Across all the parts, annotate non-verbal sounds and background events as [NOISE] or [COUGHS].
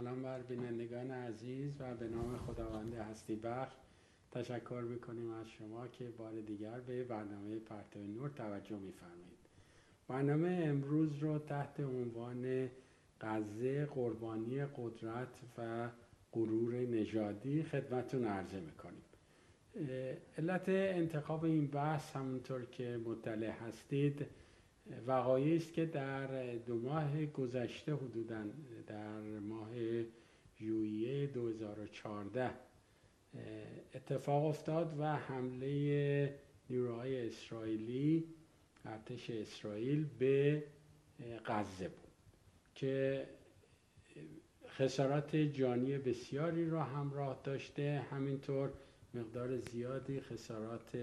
سلام بر بینندگان عزیز و به نام خداوند هستی بخش تشکر میکنیم از شما که بار دیگر به برنامه پرتو نور توجه میفرمایید برنامه امروز رو تحت عنوان غزه قربانی قدرت و غرور نژادی خدمتون عرضه میکنیم علت انتخاب این بحث همونطور که مطلع هستید وقایعی است که در دو ماه گذشته حدودا در ماه ژوئیه 2014 اتفاق افتاد و حمله نیروهای اسرائیلی ارتش اسرائیل به غزه بود که خسارات جانی بسیاری را همراه داشته همینطور مقدار زیادی خسارات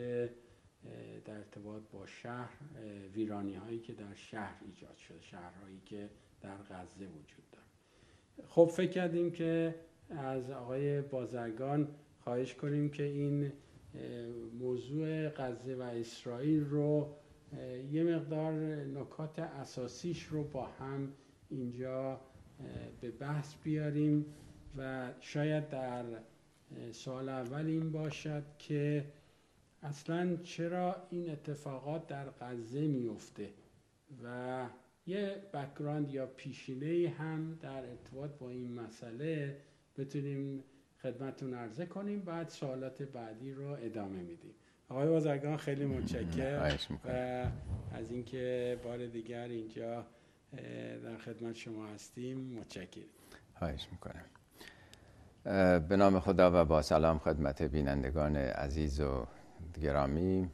در ارتباط با شهر ویرانی هایی که در شهر ایجاد شده شهرهایی که در غزه وجود دارد. خب فکر کردیم که از آقای بازرگان خواهش کنیم که این موضوع غزه و اسرائیل رو یه مقدار نکات اساسیش رو با هم اینجا به بحث بیاریم و شاید در سال اول این باشد که اصلا چرا این اتفاقات در غزه میفته و یه بکراند یا پیشینه هم در ارتباط با این مسئله بتونیم خدمتون عرضه کنیم بعد سوالات بعدی رو ادامه میدیم آقای بازرگان خیلی متشکر [CLEARS THROAT] و از اینکه بار دیگر اینجا در خدمت شما هستیم متشکر خواهش میکنم به نام خدا و با سلام خدمت بینندگان عزیز و گرامی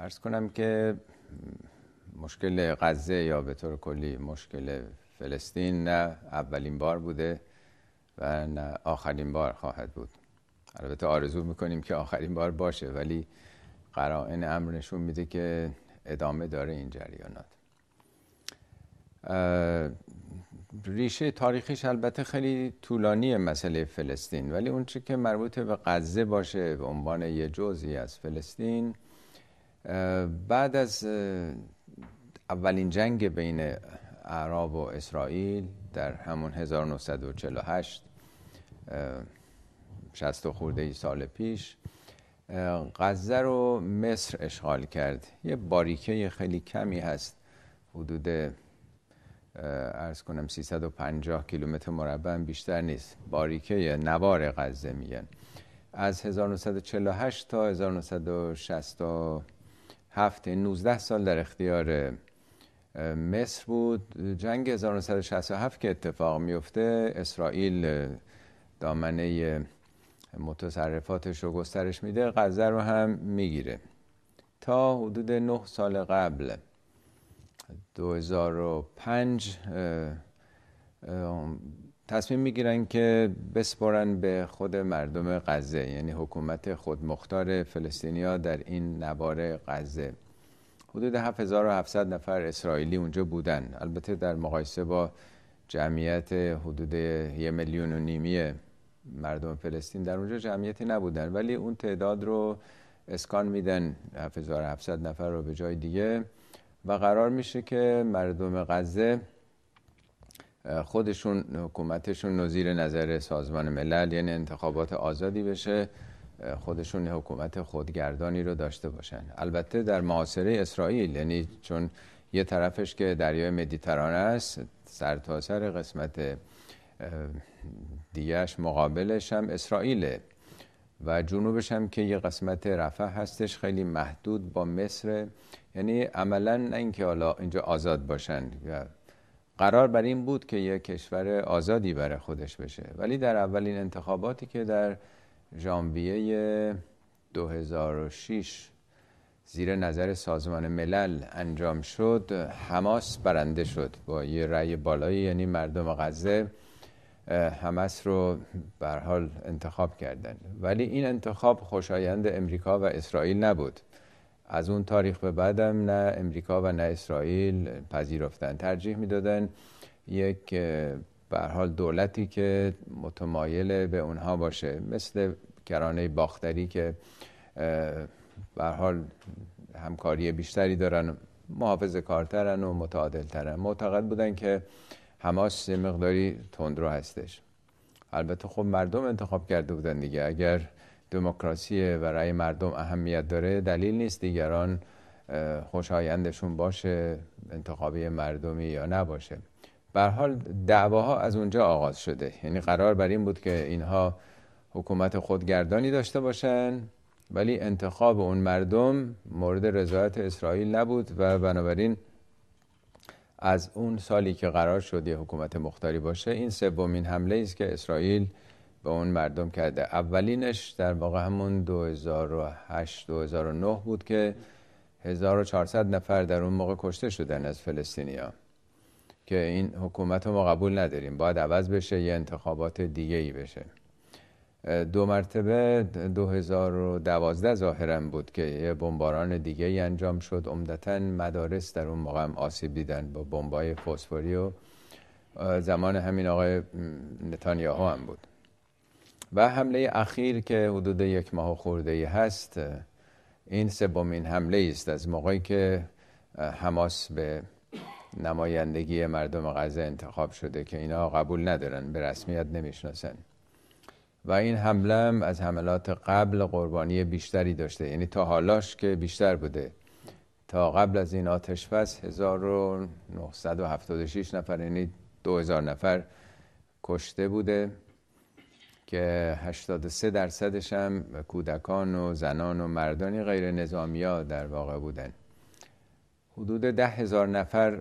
ارز کنم که مشکل غزه یا به طور کلی مشکل فلسطین نه اولین بار بوده و نه آخرین بار خواهد بود البته آرزو میکنیم که آخرین بار باشه ولی قرائن امر نشون میده که ادامه داره این جریانات ریشه تاریخیش البته خیلی طولانی مسئله فلسطین ولی اون که مربوط به غزه باشه به عنوان یه جزئی از فلسطین بعد از اولین جنگ بین عرب و اسرائیل در همون 1948 و خورده ای سال پیش غزه رو مصر اشغال کرد یه باریکه خیلی کمی هست حدود ارز کنم 350 کیلومتر مربع بیشتر نیست باریکه نوار غزه میگن از 1948 تا 1967 19 سال در اختیار مصر بود جنگ 1967 که اتفاق میفته اسرائیل دامنه متصرفاتش رو گسترش میده غزه رو هم میگیره تا حدود 9 سال قبل 2005 تصمیم میگیرن که بسپرن به خود مردم غزه یعنی حکومت خودمختار فلسطینیا در این نوار غزه حدود 7700 نفر اسرائیلی اونجا بودن البته در مقایسه با جمعیت حدود یه میلیون و نیمی مردم فلسطین در اونجا جمعیتی نبودن ولی اون تعداد رو اسکان میدن 7700 نفر رو به جای دیگه و قرار میشه که مردم غزه خودشون حکومتشون نظیر نظر سازمان ملل یعنی انتخابات آزادی بشه خودشون حکومت خودگردانی رو داشته باشن البته در معاصره اسرائیل یعنی چون یه طرفش که دریای مدیترانه است تا سر قسمت دیگهش مقابلش هم اسرائیله و جنوبش هم که یه قسمت رفع هستش خیلی محدود با مصر یعنی عملا نه اینکه حالا اینجا آزاد باشن قرار بر این بود که یک کشور آزادی برای خودش بشه ولی در اولین انتخاباتی که در ژانویه 2006 زیر نظر سازمان ملل انجام شد حماس برنده شد با یه رأی بالایی یعنی مردم غزه حماس رو به حال انتخاب کردند ولی این انتخاب خوشایند امریکا و اسرائیل نبود از اون تاریخ به بعدم نه امریکا و نه اسرائیل پذیرفتن ترجیح میدادن یک به حال دولتی که متمایل به اونها باشه مثل کرانه باختری که به حال همکاری بیشتری دارن محافظ کارترن و متعادلترن معتقد بودن که حماس مقداری تندرو هستش البته خب مردم انتخاب کرده بودن دیگه اگر دموکراسی و رأی مردم اهمیت داره دلیل نیست دیگران خوشایندشون باشه انتخابی مردمی یا نباشه به حال دعواها از اونجا آغاز شده یعنی قرار بر این بود که اینها حکومت خودگردانی داشته باشن ولی انتخاب اون مردم مورد رضایت اسرائیل نبود و بنابراین از اون سالی که قرار شد حکومت مختاری باشه این سومین حمله است که اسرائیل به اون مردم کرده اولینش در واقع همون 2008-2009 بود که 1400 نفر در اون موقع کشته شدن از فلسطینیا که این حکومت رو ما قبول نداریم باید عوض بشه یه انتخابات دیگه ای بشه دو مرتبه 2012 ظاهرا بود که یه بمباران دیگه ای انجام شد عمدتا مدارس در اون موقع هم آسیب دیدن با بمبای فسفوری و زمان همین آقای نتانیاهو هم بود و حمله اخیر که حدود یک ماه خورده ای هست این سومین حمله است از موقعی که حماس به نمایندگی مردم غزه انتخاب شده که اینا قبول ندارن به رسمیت نمیشناسن و این حمله هم از حملات قبل قربانی بیشتری داشته یعنی تا حالاش که بیشتر بوده تا قبل از این آتش بس 1976 نفر یعنی 2000 نفر کشته بوده که 83 درصدش هم کودکان و زنان و مردانی غیر نظامی ها در واقع بودن حدود ده هزار نفر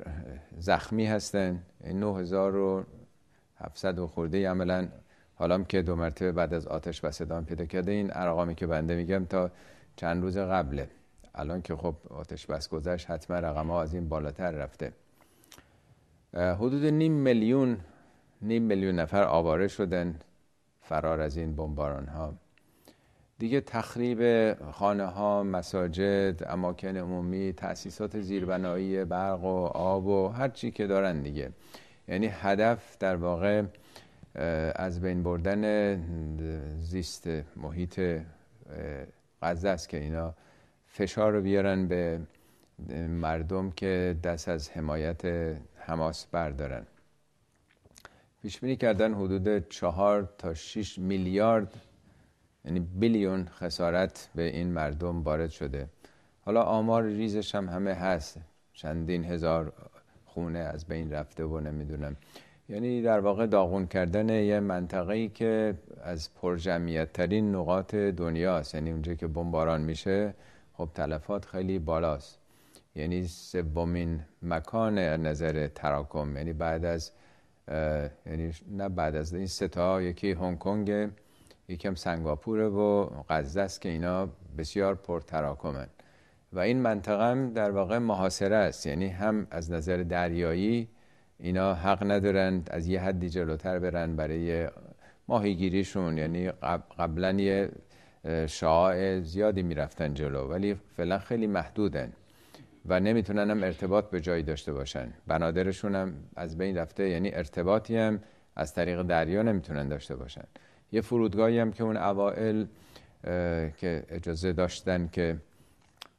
زخمی هستن 9700 و خورده عملا حالا که دو مرتبه بعد از آتش و صدام پیدا کرده این ارقامی که بنده میگم تا چند روز قبله الان که خب آتش بس گذشت حتما رقم ها از این بالاتر رفته حدود نیم میلیون نیم میلیون نفر آواره شدن فرار از این بمباران ها دیگه تخریب خانه ها، مساجد، اماکن عمومی، تأسیسات زیربنایی، برق و آب و هر چی که دارن دیگه یعنی هدف در واقع از بین بردن زیست محیط غزه است که اینا فشار رو بیارن به مردم که دست از حمایت حماس بردارن پیش بینی کردن حدود چهار تا 6 میلیارد یعنی بیلیون خسارت به این مردم وارد شده حالا آمار ریزش هم همه هست چندین هزار خونه از بین رفته و نمیدونم یعنی در واقع داغون کردن یه منطقه ای که از پرجمعیت ترین نقاط دنیا است یعنی اونجا که بمباران میشه خب تلفات خیلی بالاست یعنی سومین مکان نظر تراکم یعنی بعد از یعنی نه بعد از این سه تا یکی هنگ کنگ یکم سنگاپور و غزه است که اینا بسیار پرتراکمن و این منطقه هم در واقع محاصره است یعنی هم از نظر دریایی اینا حق ندارند از یه حدی جلوتر برن برای ماهیگیریشون یعنی قبلا یه شعاع زیادی میرفتن جلو ولی فعلا خیلی محدودن و نمیتونن هم ارتباط به جایی داشته باشن بنادرشون هم از بین رفته یعنی ارتباطی هم از طریق دریا نمیتونن داشته باشن یه فرودگاهی هم که اون اوائل که اجازه داشتن که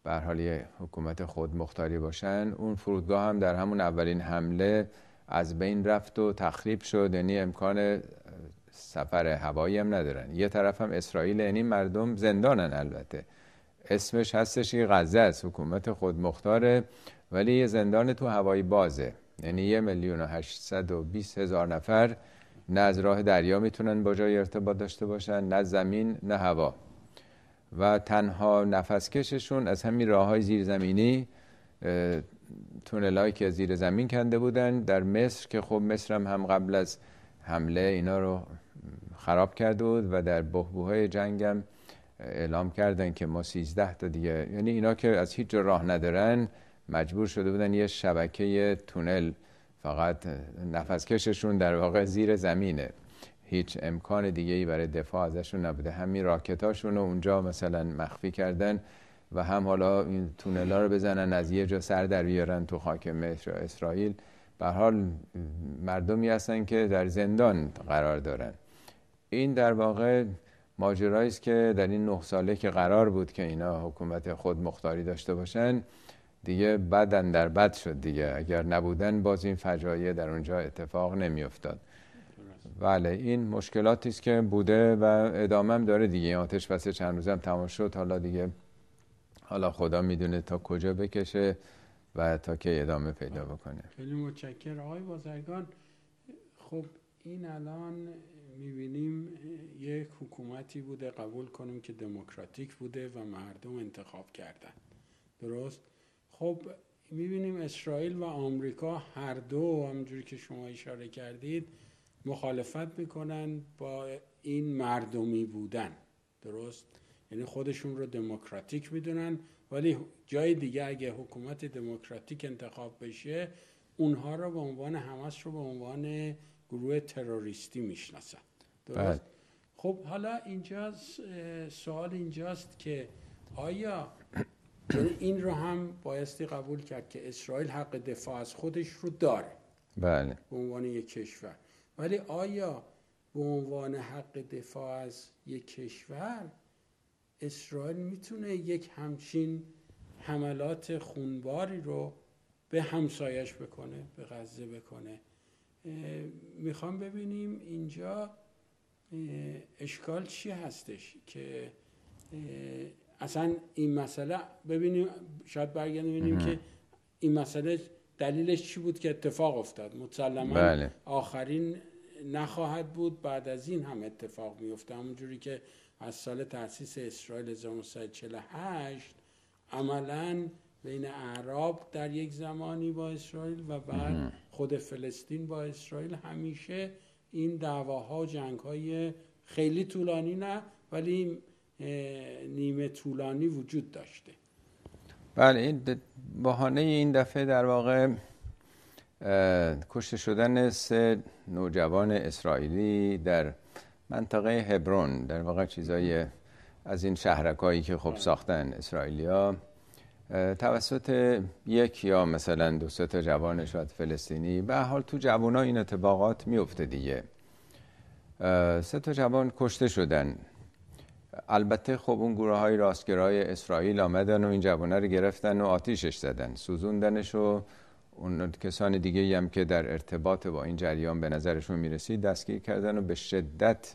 به حال حکومت خود مختاری باشن اون فرودگاه هم در همون اولین حمله از بین رفت و تخریب شد یعنی امکان سفر هوایی هم ندارن یه طرف هم اسرائیل یعنی مردم زندانن البته اسمش هستش یه غزه است حکومت خود مختاره ولی یه زندان تو هوایی بازه یعنی یه میلیون و هشتصد و هزار نفر نه از راه دریا میتونن با جای ارتباط داشته باشن نه زمین نه هوا و تنها نفسکششون از همین راه های زیرزمینی تونلایی که زیر زمین کنده بودن در مصر که خب مصر هم, قبل از حمله اینا رو خراب کرده بود و در بحبوهای جنگم اعلام کردن که ما 13 تا دیگه یعنی اینا که از هیچ راه ندارن مجبور شده بودن یه شبکه تونل فقط نفسکششون در واقع زیر زمینه هیچ امکان دیگه ای برای دفاع ازشون نبوده همین راکتاشون رو اونجا مثلا مخفی کردن و هم حالا این تونل رو بزنن از یه جا سر در بیارن تو خاک مصر اسرائیل به حال مردمی هستن که در زندان قرار دارن این در واقع ماجرایی است که در این نه ساله که قرار بود که اینا حکومت خود مختاری داشته باشن دیگه بدن در بد شد دیگه اگر نبودن باز این فجایع در اونجا اتفاق نمیافتاد بله این مشکلاتی است که بوده و ادامه هم داره دیگه آتش بس چند روزم تمام شد حالا دیگه حالا خدا میدونه تا کجا بکشه و تا کی ادامه پیدا بکنه خیلی متشکرم آقای بازرگان خب این الان میبینیم یک حکومتی بوده قبول کنیم که دموکراتیک بوده و مردم انتخاب کردن درست خب میبینیم اسرائیل و آمریکا هر دو همجوری که شما اشاره کردید مخالفت میکنن با این مردمی بودن درست یعنی خودشون رو دموکراتیک میدونن ولی جای دیگه اگه حکومت دموکراتیک انتخاب بشه اونها رو به عنوان حماس رو به عنوان گروه تروریستی میشناسن درست بله. خب حالا اینجا سوال اینجاست که آیا این رو هم بایستی قبول کرد که اسرائیل حق دفاع از خودش رو داره بله به عنوان یک کشور ولی آیا به عنوان حق دفاع از یک کشور اسرائیل میتونه یک همچین حملات خونباری رو به همسایش بکنه به غزه بکنه میخوام ببینیم اینجا اشکال چی هستش که اصلا این مسئله ببینیم شاید برگردیم ببینیم که این مسئله دلیلش چی بود که اتفاق افتاد مسلما بله. آخرین نخواهد بود بعد از این هم اتفاق میفته همونجوری که از سال تاسیس اسرائیل 1948 عملا بین اعراب در یک زمانی با اسرائیل و بعد خود فلسطین با اسرائیل همیشه این دعواها جنگ های خیلی طولانی نه ولی نیمه طولانی وجود داشته بله این بهانه این دفعه در واقع کشته شدن سه نوجوان اسرائیلی در منطقه هبرون در واقع چیزای از این شهرکایی که خب بله. ساختن اسرائیلیا توسط یک یا مثلا دو تا جوان شاید فلسطینی به حال تو جوان ها این اتفاقات میفته دیگه سه تا جوان کشته شدن البته خب اون گروه های راستگرای اسرائیل آمدن و این جوان رو گرفتن و آتیشش زدن سوزوندنش و اون کسان دیگه هم که در ارتباط با این جریان به نظرشون میرسید دستگیر کردن و به شدت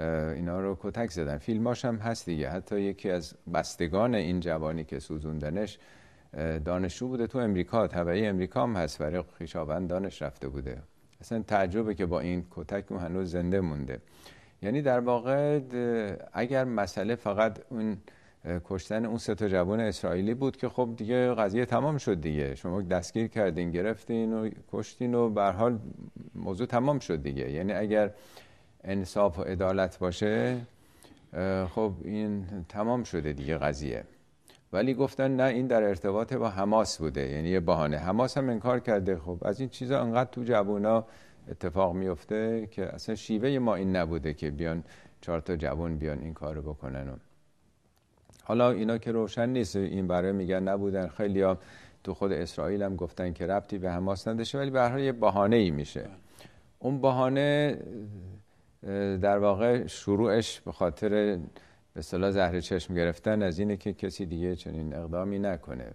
اینا رو کتک زدن فیلماش هم هست دیگه حتی یکی از بستگان این جوانی که سوزوندنش دانشجو بوده تو امریکا طبعی امریکا هم هست برای خیشاوند دانش رفته بوده اصلا تعجبه که با این کتک اون هنوز زنده مونده یعنی در واقع اگر مسئله فقط اون کشتن اون سه تا جوان اسرائیلی بود که خب دیگه قضیه تمام شد دیگه شما دستگیر کردین گرفتین و کشتین و به حال موضوع تمام شد دیگه یعنی اگر انصاف و عدالت باشه خب این تمام شده دیگه قضیه ولی گفتن نه این در ارتباط با حماس بوده یعنی یه بهانه حماس هم انکار کرده خب از این چیزا انقدر تو جوونا اتفاق میفته که اصلا شیوه ما این نبوده که بیان چهار تا جوان بیان این کارو بکنن حالا اینا که روشن نیست این برای میگن نبودن خیلی هم تو خود اسرائیل هم گفتن که ربطی به حماس نداشته ولی به هر یه بهانه ای میشه اون بهانه در واقع شروعش به خاطر به صلاح زهر چشم گرفتن از اینه که کسی دیگه چنین اقدامی نکنه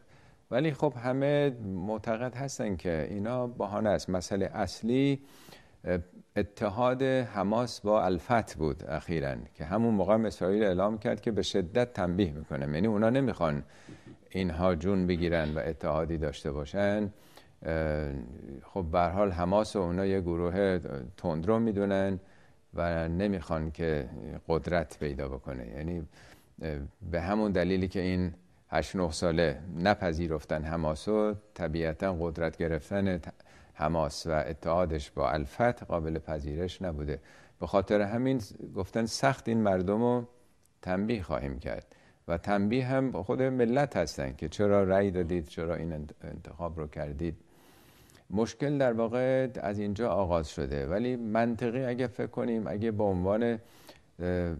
ولی خب همه معتقد هستن که اینا بهانه است مسئله اصلی اتحاد حماس با الفت بود اخیرا که همون موقع اسرائیل اعلام کرد که به شدت تنبیه میکنه یعنی اونا نمیخوان اینها جون بگیرن و اتحادی داشته باشن خب به حال حماس و اونا یه گروه تندرو میدونن و نمیخوان که قدرت پیدا بکنه یعنی به همون دلیلی که این 8 9 ساله نپذیرفتن حماس و طبیعتا قدرت گرفتن حماس و اتحادش با الفت قابل پذیرش نبوده به خاطر همین گفتن سخت این مردم رو تنبیه خواهیم کرد و تنبیه هم خود ملت هستن که چرا رأی دادید چرا این انتخاب رو کردید مشکل در واقع از اینجا آغاز شده ولی منطقی اگه فکر کنیم اگه به عنوان به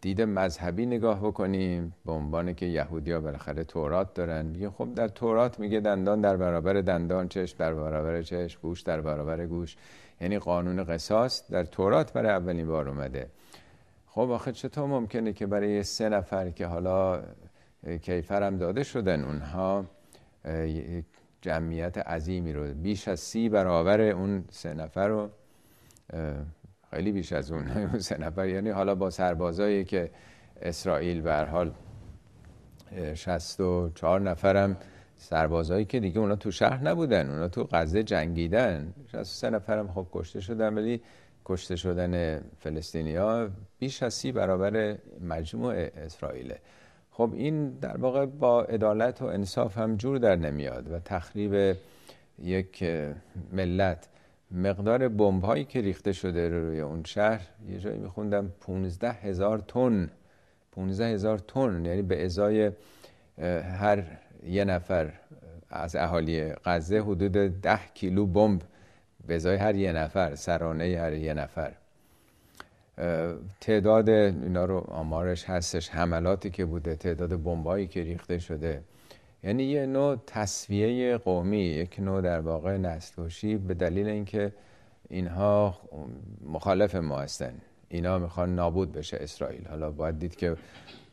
دید مذهبی نگاه بکنیم به عنوان که یهودیا بالاخره تورات دارن میگه خب در تورات میگه دندان در برابر دندان چش، در برابر چش گوش در برابر گوش یعنی قانون قصاص در تورات برای اولین بار اومده خب آخه چطور ممکنه که برای سه نفر که حالا کیفرم داده شدن اونها جمعیت عظیمی رو بیش از سی برابر اون سه نفر رو خیلی بیش از [LAUGHS] اون سه نفر یعنی حالا با سربازایی که اسرائیل به حال 64 نفرم سربازایی که دیگه اونا تو شهر نبودن اونا تو غزه جنگیدن 63 نفرم خب کشته شدن ولی کشته شدن فلسطینیا بیش از سی برابر مجموع اسرائیله خب این در واقع با عدالت و انصاف هم جور در نمیاد و تخریب یک ملت مقدار بمب هایی که ریخته شده روی اون شهر یه جایی میخوندم 15 هزار تن 15 هزار تن یعنی به ازای هر یه نفر از اهالی غزه حدود ده کیلو بمب به ازای هر یه نفر سرانه هر یه نفر تعداد اینا رو آمارش هستش حملاتی که بوده تعداد بمبایی که ریخته شده یعنی یه نوع تصویه قومی یک نوع در واقع نسلوشی به دلیل اینکه اینها مخالف ما هستن اینا میخوان نابود بشه اسرائیل حالا باید دید که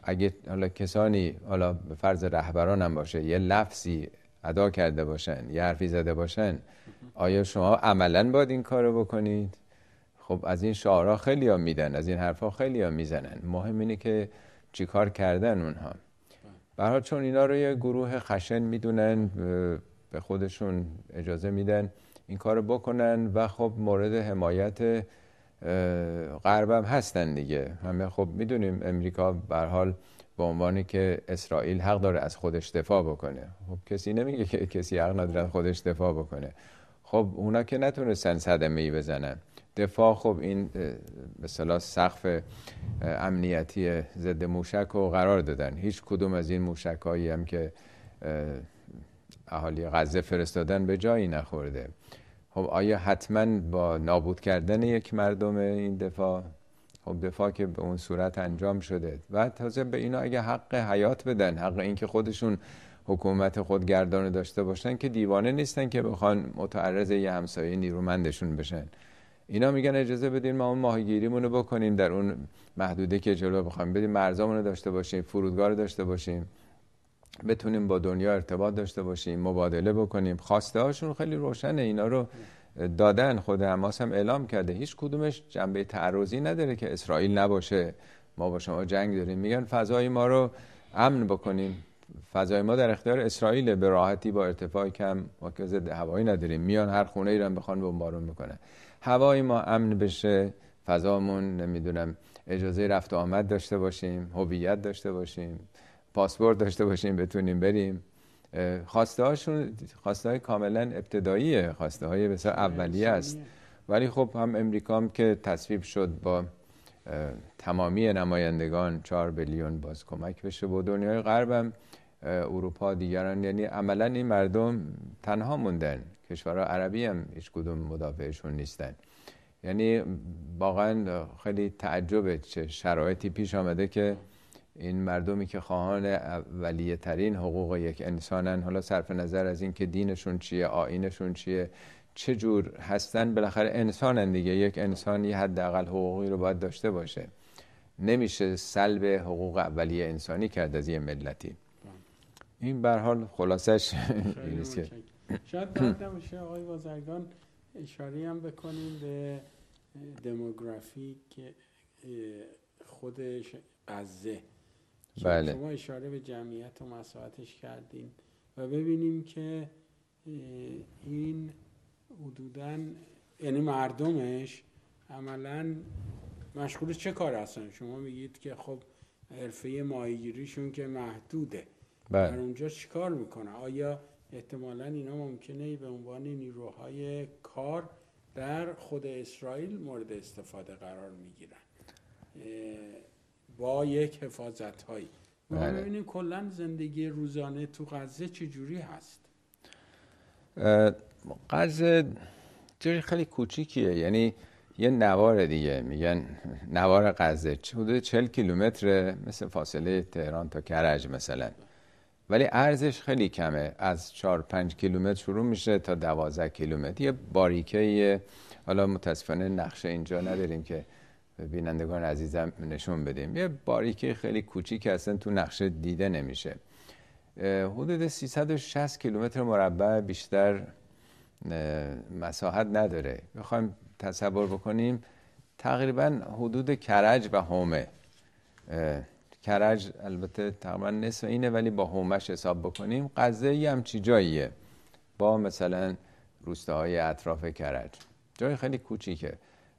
اگه حالا کسانی حالا به فرض رهبران هم باشه یه لفظی ادا کرده باشن یه حرفی زده باشن آیا شما عملا باید این کارو بکنید خب از این شعارا خیلی ها میدن از این حرفا خیلی ها میزنن مهم اینه که چیکار کردن اونها برای چون اینا رو یه گروه خشن میدونن به خودشون اجازه میدن این کار بکنن و خب مورد حمایت هم هستن دیگه همه خب میدونیم امریکا برحال حال به عنوانی که اسرائیل حق داره از خودش دفاع بکنه خب کسی نمیگه که کسی حق نداره خودش دفاع بکنه خب اونا که نتونستن صدمه ای بزنن دفاع خب این به صلاح سقف امنیتی ضد موشک رو قرار دادن هیچ کدوم از این موشک هایی هم که اهالی غزه فرستادن به جایی نخورده خب آیا حتما با نابود کردن یک مردم این دفاع خب دفاع که به اون صورت انجام شده و تازه به اینا اگه حق حیات بدن حق اینکه خودشون حکومت خود داشته باشن که دیوانه نیستن که بخوان متعرض یه همسایه نیرومندشون بشن اینا میگن اجازه بدین ما اون ماهیگیریمونو بکنیم در اون محدوده که جلو بخوایم بدیم مرزامونو داشته باشیم فرودگاه رو داشته باشیم بتونیم با دنیا ارتباط داشته باشیم مبادله بکنیم خواسته هاشون خیلی روشنه اینا رو دادن خود حماس هم اعلام کرده هیچ کدومش جنبه تعرضی نداره که اسرائیل نباشه ما با شما جنگ داریم میگن فضای ما رو امن بکنیم فضای ما در اختیار اسرائیل به راحتی با ارتفاع کم ما که هوایی نداریم میان هر خونه ای رو بمبارون میکنه. هوای ما امن بشه فضامون نمیدونم اجازه رفت و آمد داشته باشیم هویت داشته باشیم پاسپورت داشته باشیم بتونیم بریم خواسته هاشون خواسته های کاملا ابتداییه خواسته های بسیار اولیه است ولی خب هم امریکا هم که تصویب شد با تمامی نمایندگان چهار بیلیون باز کمک بشه با دنیای غرب اروپا دیگران یعنی عملا این مردم تنها موندن کشور عربی هم هیچ کدوم مدافعشون نیستن یعنی واقعا خیلی تعجبه چه شرایطی پیش آمده که این مردمی که خواهان اولیه ترین حقوق یک انسانن حالا صرف نظر از اینکه دینشون چیه آینشون چیه چه جور هستن بالاخره انسانن دیگه یک انسانی حداقل حقوقی رو باید داشته باشه نمیشه سلب حقوق اولیه انسانی کرد از یه ملتی این به حال خلاصش [LAUGHS] که شاید بعد نمیشه آقای بازرگان اشاره هم بکنیم به دموگرافی که خودش غزه بله. شما اشاره به جمعیت و مساحتش کردین و ببینیم که این حدودا یعنی مردمش عملا مشغول چه کار هستن شما میگید که خب حرفه ماهیگیریشون که محدوده بله. در اونجا چیکار میکنه آیا احتمالا اینا ممکنه به عنوان نیروهای کار در خود اسرائیل مورد استفاده قرار میگیرن با یک حفاظت هایی ما بله. ببینیم کلا زندگی روزانه تو غزه چجوری هست غزه جوری خیلی کوچیکیه یعنی یه نوار دیگه میگن نوار غزه حدود 40 کیلومتر مثل فاصله تهران تا کرج مثلا ولی ارزش خیلی کمه از 4 5 کیلومتر شروع میشه تا 12 کیلومتر یه باریکه حالا متاسفانه نقشه اینجا نداریم که بینندگان عزیزم نشون بدیم یه باریکه خیلی کوچیک اصلا تو نقشه دیده نمیشه حدود 360 کیلومتر مربع بیشتر مساحت نداره میخوایم تصور بکنیم تقریبا حدود کرج و هومه کرج البته تقریبا نصف اینه ولی با هومش حساب بکنیم قضه یه همچی جاییه با مثلا روستاهای اطراف کرج جای خیلی کوچیکه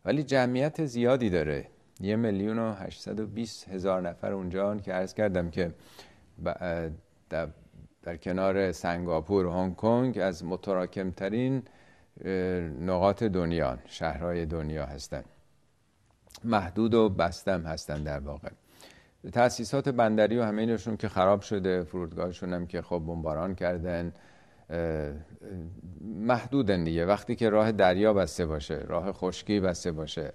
ولی جمعیت زیادی داره یه میلیون و هشتصد و بیس هزار نفر اونجا که عرض کردم که در, کنار سنگاپور هنگ کنگ از ترین نقاط دنیا شهرهای دنیا هستن محدود و بستم هستن در واقع تاسیسات بندری و همه اینشون که خراب شده فرودگاهشون هم که خب بمباران کردن محدودن دیگه وقتی که راه دریا بسته باشه راه خشکی بسته باشه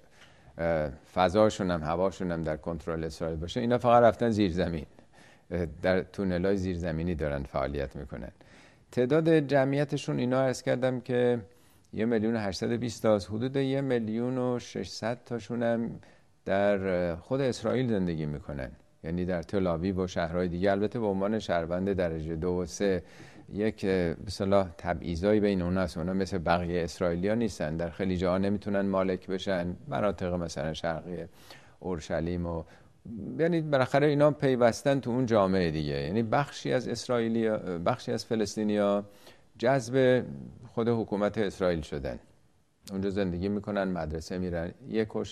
فضاشون هم هواشون هم در کنترل اسرائیل باشه اینا فقط رفتن زیر زمین در تونل های زیرزمینی دارن فعالیت میکنن تعداد جمعیتشون اینا ارز کردم که یه میلیون و بیست تا حدود یه میلیون و 600 تاشون هم در خود اسرائیل زندگی میکنن یعنی در تلاوی و شهرهای دیگه البته به عنوان شهروند درجه دو و سه یک مثلا تبعیضایی بین اون هست اونا مثل بقیه اسرائیلیا نیستن در خیلی جاها نمیتونن مالک بشن مناطق مثلا شرقی اورشلیم و یعنی بالاخره اینا پیوستن تو اون جامعه دیگه یعنی بخشی از اسرائیلیا بخشی از فلسطینیا جذب خود حکومت اسرائیل شدن اونجا زندگی میکنن مدرسه میرن یک و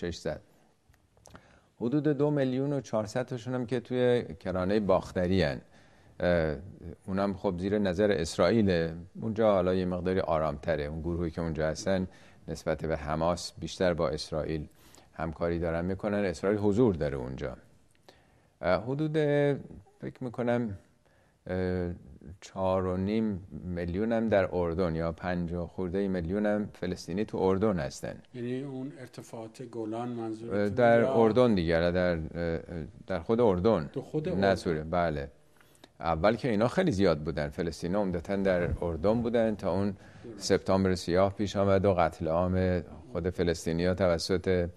حدود دو میلیون و چهارصدشون هم که توی کرانه باختری هن. اونم خب زیر نظر اسرائیل اونجا حالا یه مقداری آرامتره اون گروهی که اونجا هستن نسبت به حماس بیشتر با اسرائیل همکاری دارن میکنن اسرائیل حضور داره اونجا حدود فکر میکنم چهار و نیم میلیون هم در اردن یا پنج و خورده میلیون هم فلسطینی تو اردن هستن یعنی اون ارتفاعات گلان منظور در اردن دیگره در در خود اردن تو خود بله اول که اینا خیلی زیاد بودن فلسطینی عمدتا در اردن بودن تا اون سپتامبر سیاه پیش آمد و قتل عام خود فلسطینی ها توسط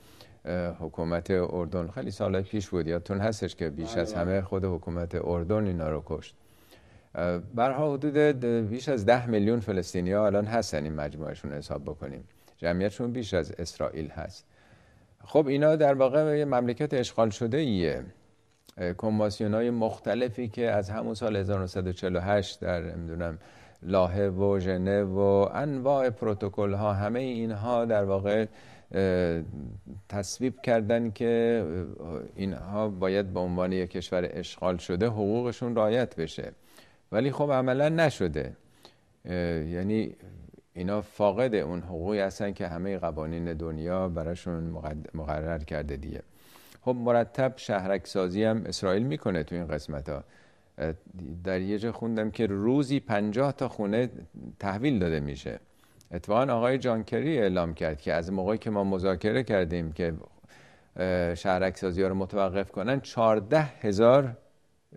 حکومت اردن خیلی سالهای پیش بود یادتون هستش که بیش از بله، بله. همه خود حکومت اردن اینا رو کشت برها حدود بیش از ده میلیون فلسطینی ها الان هستن این مجموعهشون حساب بکنیم جمعیتشون بیش از اسرائیل هست خب اینا در واقع مملکت اشغال شده ایه های مختلفی که از همون سال 1948 در امدونم لاهه و ژنو و انواع پروتکل ها همه اینها در واقع تصویب کردن که اینها باید به عنوان یک کشور اشغال شده حقوقشون رایت بشه ولی خب عملا نشده یعنی اینا فاقد اون حقوقی هستن که همه قوانین دنیا براشون مقرر کرده دیگه خب مرتب شهرک سازی هم اسرائیل میکنه تو این قسمت ها در یه جا خوندم که روزی پنجاه تا خونه تحویل داده میشه اتفاقا آقای جانکری اعلام کرد که از موقعی که ما مذاکره کردیم که شهرک سازی ها رو متوقف کنن چارده هزار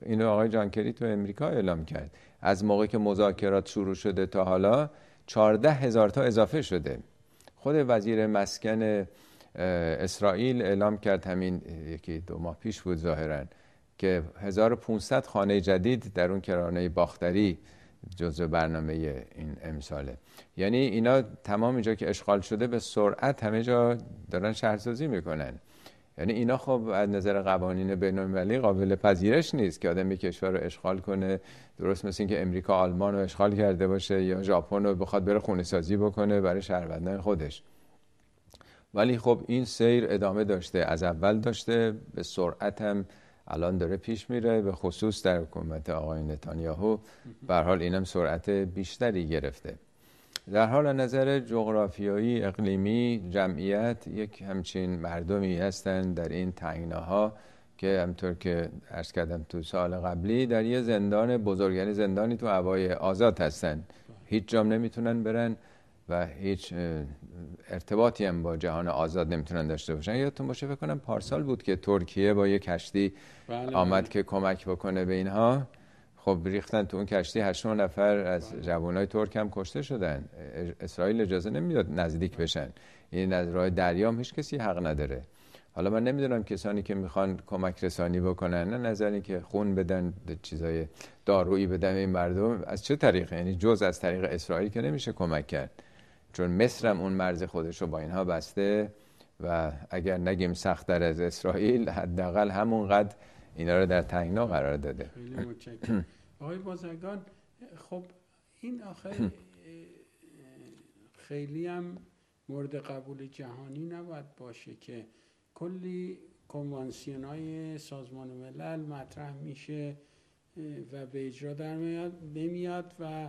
اینو آقای جانکری تو امریکا اعلام کرد از موقع که مذاکرات شروع شده تا حالا 14 هزار تا اضافه شده خود وزیر مسکن اسرائیل اعلام کرد همین یکی دو ماه پیش بود ظاهرا که 1500 خانه جدید در اون کرانه باختری جزء برنامه این امساله یعنی اینا تمام اینجا که اشغال شده به سرعت همه جا دارن شهرسازی میکنن یعنی اینا خب از نظر قوانین بین المللی قابل پذیرش نیست که آدم یک کشور رو اشغال کنه درست مثل اینکه امریکا آلمان رو اشغال کرده باشه یا ژاپن رو بخواد بره خونه سازی بکنه برای شهروندان خودش ولی خب این سیر ادامه داشته از اول داشته به سرعت هم الان داره پیش میره به خصوص در حکومت آقای نتانیاهو به حال اینم سرعت بیشتری گرفته در حال نظر جغرافیایی اقلیمی جمعیت یک همچین مردمی هستند در این تنگناها که همطور که عرض کردم تو سال قبلی در یه زندان بزرگ یعنی زندانی تو هوای آزاد هستن هیچ جام نمیتونن برن و هیچ ارتباطی هم با جهان آزاد نمیتونن داشته باشن یادتون باشه فکر پارسال بود که ترکیه با یه کشتی بله، آمد بله. که کمک بکنه به اینها خب ریختن تو اون کشتی هشتون نفر از جوانای ترک هم کشته شدن اسرائیل اجازه نمیداد نزدیک بشن این از راه دریا هم هیچ کسی حق نداره حالا من نمیدونم کسانی که میخوان کمک رسانی بکنن نه نظری که خون بدن چیزای دارویی بدن این مردم از چه طریق یعنی جز از طریق اسرائیل که نمیشه کمک کرد چون مصر هم اون مرز خودش رو با اینها بسته و اگر نگیم سختتر از اسرائیل حداقل همونقدر اینا رو در تنگنا قرار داده آقای بازرگان خب این آخر خیلی هم مورد قبول جهانی نباید باشه که کلی کنوانسیون های سازمان ملل مطرح میشه و به اجرا در نمیاد و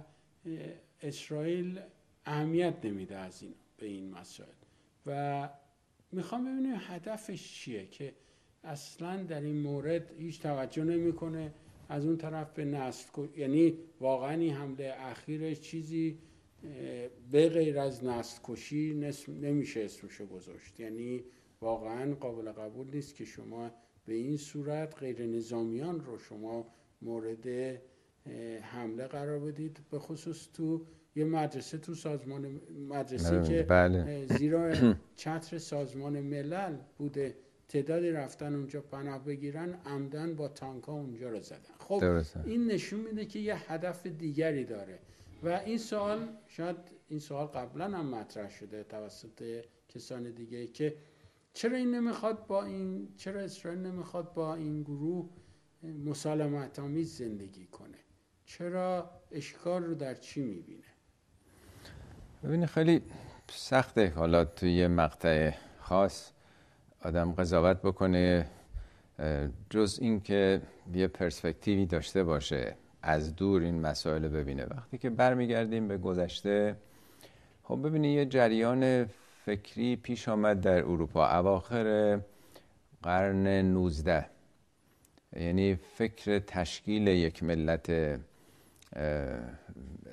اسرائیل اهمیت نمیده از این به این مسائل و میخوام ببینیم هدفش چیه که اصلا در این مورد هیچ توجه نمیکنه از اون طرف به نسل یعنی واقعا این حمله اخیر چیزی به غیر از نسل کشی نمیشه اسمشو گذاشت یعنی واقعا قابل قبول نیست که شما به این صورت غیر نظامیان رو شما مورد حمله قرار بدید به خصوص تو یه مدرسه تو سازمان مدرسه که بله. زیرا [COUGHS] چتر سازمان ملل بوده تعدادی رفتن اونجا پناه بگیرن عمدن با تانک ها اونجا رو زدن خب این نشون میده که یه هدف دیگری داره و این سوال شاید این سوال قبلا هم مطرح شده توسط کسان دیگه که چرا این نمیخواد با این چرا اسرائیل نمیخواد با این گروه مسالمت آمیز زندگی کنه چرا اشکال رو در چی میبینه ببینید خیلی سخته حالا توی یه مقطع خاص آدم قضاوت بکنه جز اینکه یه پرسپکتیوی داشته باشه از دور این مسائل ببینه وقتی که برمیگردیم به گذشته خب ببینید یه جریان فکری پیش آمد در اروپا اواخر قرن 19 یعنی فکر تشکیل یک ملت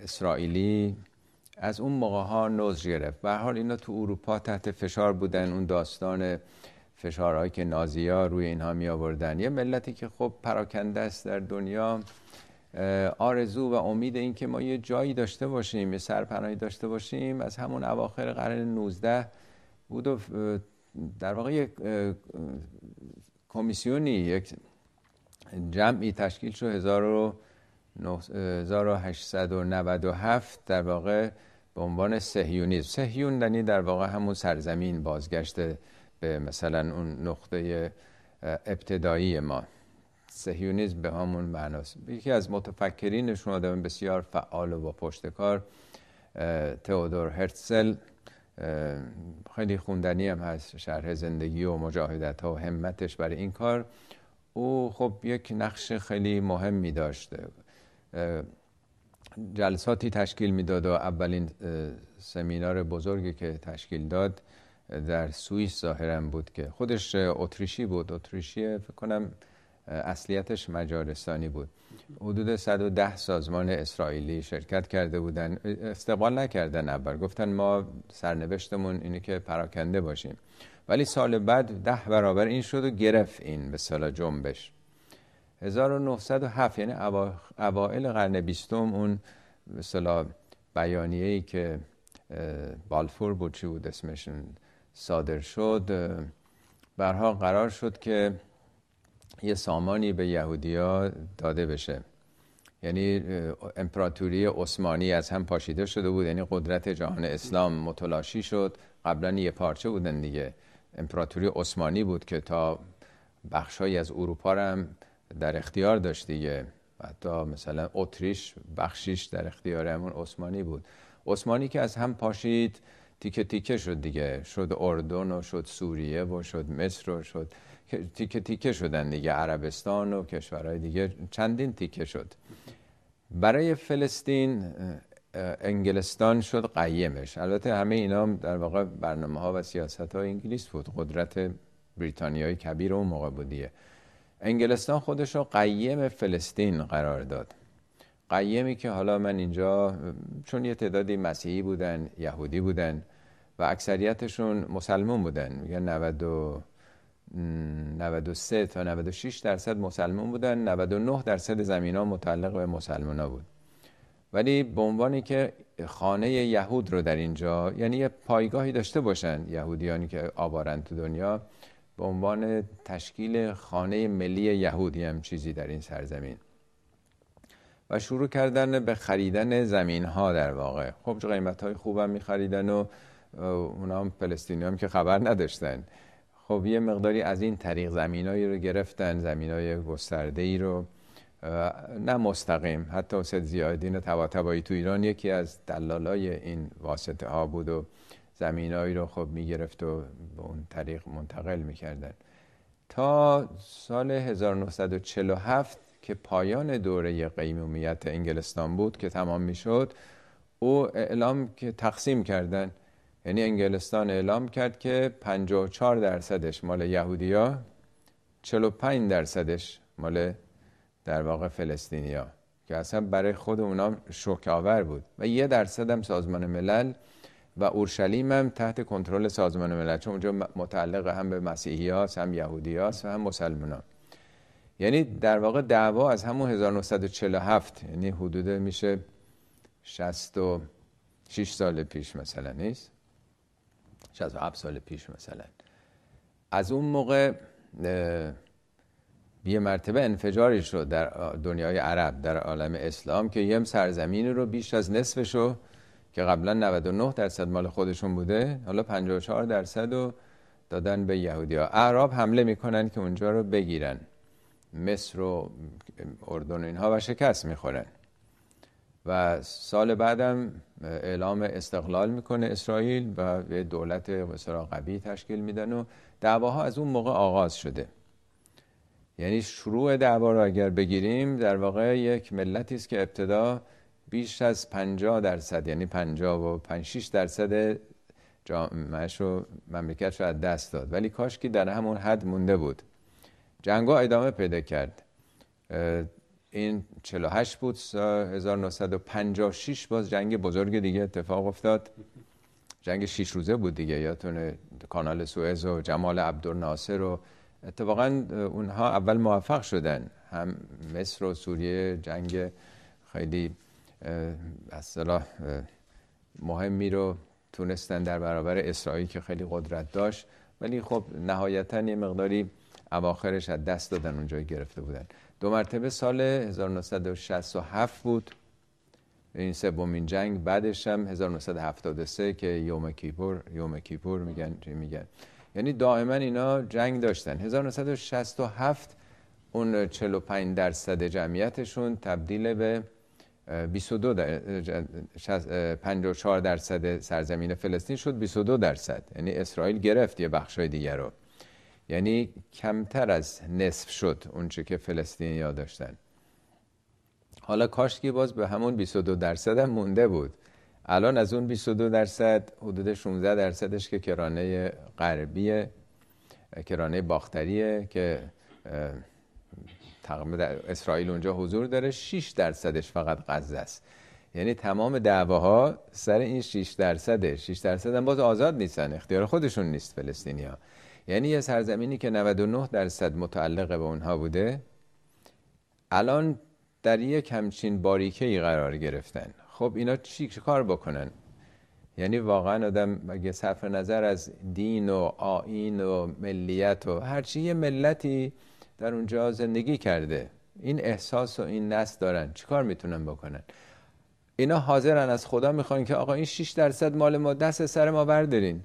اسرائیلی از اون موقع ها نوز گرفت به حال اینا تو اروپا تحت فشار بودن اون داستان فشارهایی که نازیا روی اینها می آوردن یه ملتی که خب پراکنده است در دنیا آرزو و امید این که ما یه جایی داشته باشیم یه سرپناهی داشته باشیم از همون اواخر قرن 19 بود و در واقع یک کمیسیونی یک جمعی تشکیل شد 1897 در واقع به عنوان سهیونیزم سهیون دنی یعنی در واقع همون سرزمین بازگشته به مثلا اون نقطه ابتدایی ما سهیونیزم به همون معناست یکی از متفکرینشون آدم بسیار فعال و با پشت کار تئودور هرتسل خیلی خوندنی هم هست شرح زندگی و مجاهدت ها و همتش برای این کار او خب یک نقش خیلی می داشته جلساتی تشکیل میداد و اولین سمینار بزرگی که تشکیل داد در سوئیس ظاهرا بود که خودش اتریشی بود اتریشی فکر کنم اصلیتش مجارستانی بود حدود 110 سازمان اسرائیلی شرکت کرده بودن استقبال نکردن اول گفتن ما سرنوشتمون اینه که پراکنده باشیم ولی سال بعد ده برابر این شد و گرفت این به سال جنبش 1907 یعنی اوائل قرن بیستم اون به بیانیه که بالفور بود چی بود اسمشون صادر شد برها قرار شد که یه سامانی به یهودیا داده بشه یعنی امپراتوری عثمانی از هم پاشیده شده بود یعنی قدرت جهان اسلام متلاشی شد قبلا یه پارچه بودن دیگه امپراتوری عثمانی بود که تا بخشهایی از اروپا را هم در اختیار داشت دیگه حتی مثلا اتریش بخشیش در اختیار همون عثمانی بود عثمانی که از هم پاشید تیکه تیکه شد دیگه شد اردن و شد سوریه و شد مصر و شد تیکه تیکه شدن دیگه عربستان و کشورهای دیگه چندین تیکه شد برای فلسطین انگلستان شد قیمش البته همه اینا در واقع برنامه ها و سیاست های انگلیس بود قدرت بریتانیای کبیر اون موقع بودیه انگلستان خودش رو قیم فلسطین قرار داد قیمی که حالا من اینجا چون یه تعدادی مسیحی بودن یهودی بودن و اکثریتشون مسلمون بودن یا 90 93 تا 96 درصد مسلمون بودن 99 درصد زمین ها متعلق به مسلمان ها بود ولی به عنوانی که خانه یهود رو در اینجا یعنی یه پایگاهی داشته باشن یهودیانی که آبارن تو دنیا به عنوان تشکیل خانه ملی یهودی هم چیزی در این سرزمین و شروع کردن به خریدن زمین ها در واقع خب قیمت های خوبم می خریدن و اونا هم هم که خبر نداشتن خب یه مقداری از این طریق زمینایی رو گرفتن های گسترده ای رو نه مستقیم حتی حسد زیادین تواتبایی تو ایران یکی از دلالای این واسطه ها بود و زمینایی رو خب میگرفت و به اون طریق منتقل میکردن تا سال 1947 که پایان دوره قیمومیت انگلستان بود که تمام میشد او اعلام که تقسیم کردن یعنی انگلستان اعلام کرد که 54 درصدش مال یهودیا 45 درصدش مال در واقع فلسطینیا که اصلا برای خود اونا آور بود و یه درصد هم سازمان ملل و اورشلیم هم تحت کنترل سازمان ملل چون اونجا متعلق هم به مسیحی هم یهودی و هم مسلمان یعنی در واقع دعوا از همون 1947 یعنی حدود میشه 66 سال پیش مثلا نیست 67 سال پیش مثلا از اون موقع یه مرتبه انفجاری شد در دنیای عرب در عالم اسلام که یه سرزمین رو بیش از نصفش رو که قبلا 99 درصد مال خودشون بوده حالا 54 درصد رو دادن به یهودی ها اعراب حمله میکنن که اونجا رو بگیرن مصر و اردن اینها و شکست میخورن و سال بعدم اعلام استقلال میکنه اسرائیل و به دولت بسیار قوی تشکیل میدن و دعواها از اون موقع آغاز شده یعنی شروع دعوا را اگر بگیریم در واقع یک ملتی است که ابتدا بیش از 50 درصد یعنی 50 و 5 درصد جامعهش و مملکتش رو از دست داد ولی کاش که در همون حد مونده بود جنگ ادامه پیدا کرد این 48 بود 1956 باز جنگ بزرگ دیگه اتفاق افتاد جنگ شیش روزه بود دیگه یادتون کانال سوئز و جمال عبدالناصر و اتفاقا اونها اول موفق شدن هم مصر و سوریه جنگ خیلی مهم مهمی رو تونستن در برابر اسرائیل که خیلی قدرت داشت ولی خب نهایتا یه مقداری اواخرش از دست دادن اونجا گرفته بودن دو مرتبه سال 1967 بود این سومین جنگ بعدش هم 1973 که یوم کیپور یوم کیپور میگن چی میگن یعنی دائما اینا جنگ داشتن 1967 اون 45 درصد جمعیتشون تبدیل به 22 54 درصد سرزمین فلسطین شد 22 درصد یعنی اسرائیل گرفت یه بخشای دیگر رو یعنی کمتر از نصف شد اونچه که فلسطینی ها داشتن حالا کاشکی باز به همون 22 درصد هم مونده بود الان از اون 22 درصد حدود 16 درصدش که کرانه غربی کرانه باختریه که تقریبا اسرائیل اونجا حضور داره 6 درصدش فقط غزه است یعنی تمام دعواها سر این 6 درصده 6 درصد هم باز آزاد نیستن اختیار خودشون نیست فلسطینی ها یعنی یه سرزمینی که 99 درصد متعلق به اونها بوده الان در یک همچین باریکه ای قرار گرفتن خب اینا چی کار بکنن یعنی واقعا آدم اگه صرف نظر از دین و آین و ملیت و هرچی یه ملتی در اونجا زندگی کرده این احساس و این نست دارن چیکار میتونن بکنن اینا حاضرن از خدا میخوان که آقا این 6 درصد مال ما دست سر ما بردارین